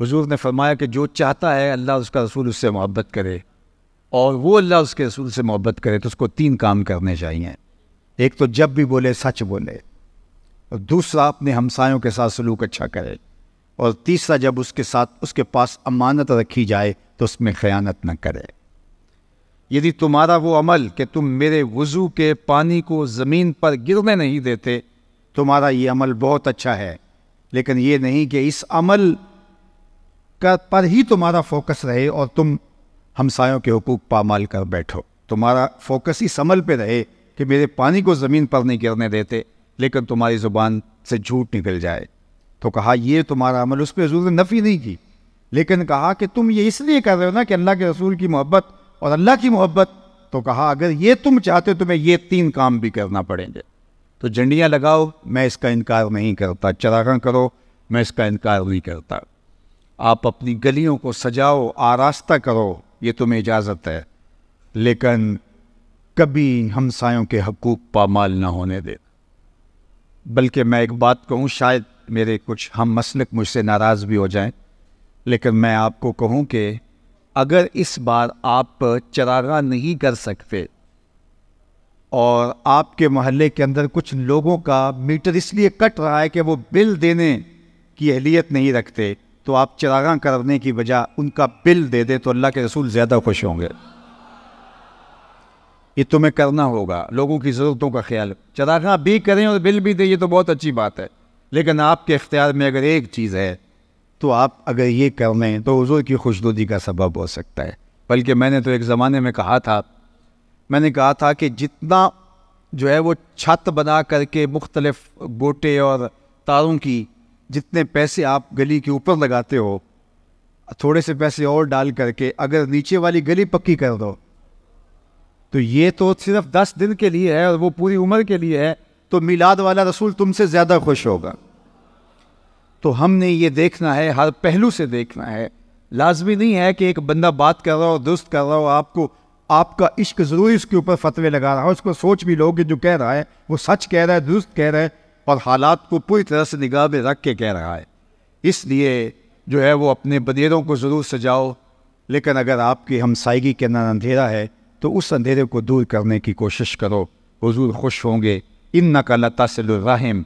हजूर ने फरमाया कि जो चाहता है अल्लाह उसका रसूल उससे मोहब्बत करे और वो अल्लाह उसके रसूल से मोहब्बत करे तो उसको तीन काम करने चाहिए एक तो जब भी बोले सच बोले और दूसरा अपने हमसायों के साथ सलूक अच्छा करे और तीसरा जब उसके साथ उसके पास अमानत रखी जाए तो उसमें ख़यानत न करे यदि तुम्हारा वो अमल कि तुम मेरे वज़ू के पानी को ज़मीन पर गिरने नहीं देते तुम्हारा ये अमल बहुत अच्छा है लेकिन ये नहीं कि इस अमल का पर ही तुम्हारा फोकस रहे और तुम हमसायों के हकूक़ पामाल कर बैठो तुम्हारा फोकस इस अमल पे रहे कि मेरे पानी को ज़मीन पर नहीं गिरने देते लेकिन तुम्हारी ज़ुबान से झूठ निकल जाए तो कहा ये तुम्हारा अमल उस पर हजूर ने नफ़ी नहीं की लेकिन कहा कि तुम ये इसलिए कर रहे हो ना कि अल्लाह के रसूल की मोहब्बत और अल्लाह की मोहब्बत तो कहा अगर ये तुम चाहते हो तो मैं ये तीन काम भी करना पड़ेंगे तो झंडियाँ लगाओ मैं इसका इनकार नहीं करता चरागण करो मैं इसका इनकार नहीं करता आप अपनी गलियों को सजाओ आरास्ता करो ये तुम्हें इजाज़त है लेकिन कभी हमसायों के हकूक़ पामाल ना होने दे बल्कि मैं एक बात कहूँ शायद मेरे कुछ हम मसलक मुझसे नाराज़ भी हो जाएं लेकिन मैं आपको कहूँ कि अगर इस बार आप चरागा नहीं कर सकते और आपके मोहल्ले के अंदर कुछ लोगों का मीटर इसलिए कट रहा है कि वो बिल देने की अहलियत नहीं रखते तो आप चरागा करने की बजाय उनका बिल दे दें तो अल्लाह के रसूल ज़्यादा खुश होंगे ये तुम्हें करना होगा लोगों की ज़रूरतों का ख्याल चरागा भी करें और बिल भी दें ये तो बहुत अच्छी बात है लेकिन आपके इख्तियार में अगर एक चीज़ है तो आप अगर ये कर लें तो हज़ू की खुशनुदी का सबब हो सकता है बल्कि मैंने तो एक ज़माने में कहा था मैंने कहा था कि जितना जो है वो छत बना करके मुख्तलफ़ गोटे और तारों की जितने पैसे आप गली के ऊपर लगाते हो थोड़े से पैसे और डाल करके अगर नीचे वाली गली पक्की कर दो तो ये तो सिर्फ दस दिन के लिए है और वो पूरी उम्र के लिए है तो मिलाद वाला रसूल तुमसे ज़्यादा खुश होगा तो हमने ये देखना है हर पहलू से देखना है लाजमी नहीं है कि एक बंदा बात कर रहा हो दुरुस्त कर रहा हो आपको आपका इश्क जरूरी इसके ऊपर फतवे लगा रहा हो उसको सोच भी लो कि जो कह रहा है वो सच कह रहा है दुरुस्त कह रहा है और हालात को पूरी तरह से निगाह में रख के कह रहा है इसलिए जो है वो अपने बदेरों को ज़रूर सजाओ लेकिन अगर आपकी हमसाइगी के अंदर अंधेरा है तो उस अंधेरे को दूर करने की कोशिश करो हजूर खुश होंगे इन नकल तसलरहिम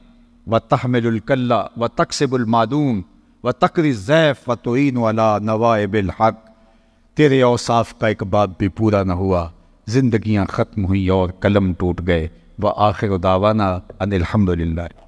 व तहमिल्ला व तकसबुलमादूम व तकर ज़ैफ़ व तोन वाला बिल हक तेरे औसाफ का एक बाप भी पूरा ना हुआ ज़िंदगियाँ ख़त्म हुई और कलम टूट गए व आखिर दावाना अनिलहमदिल्ला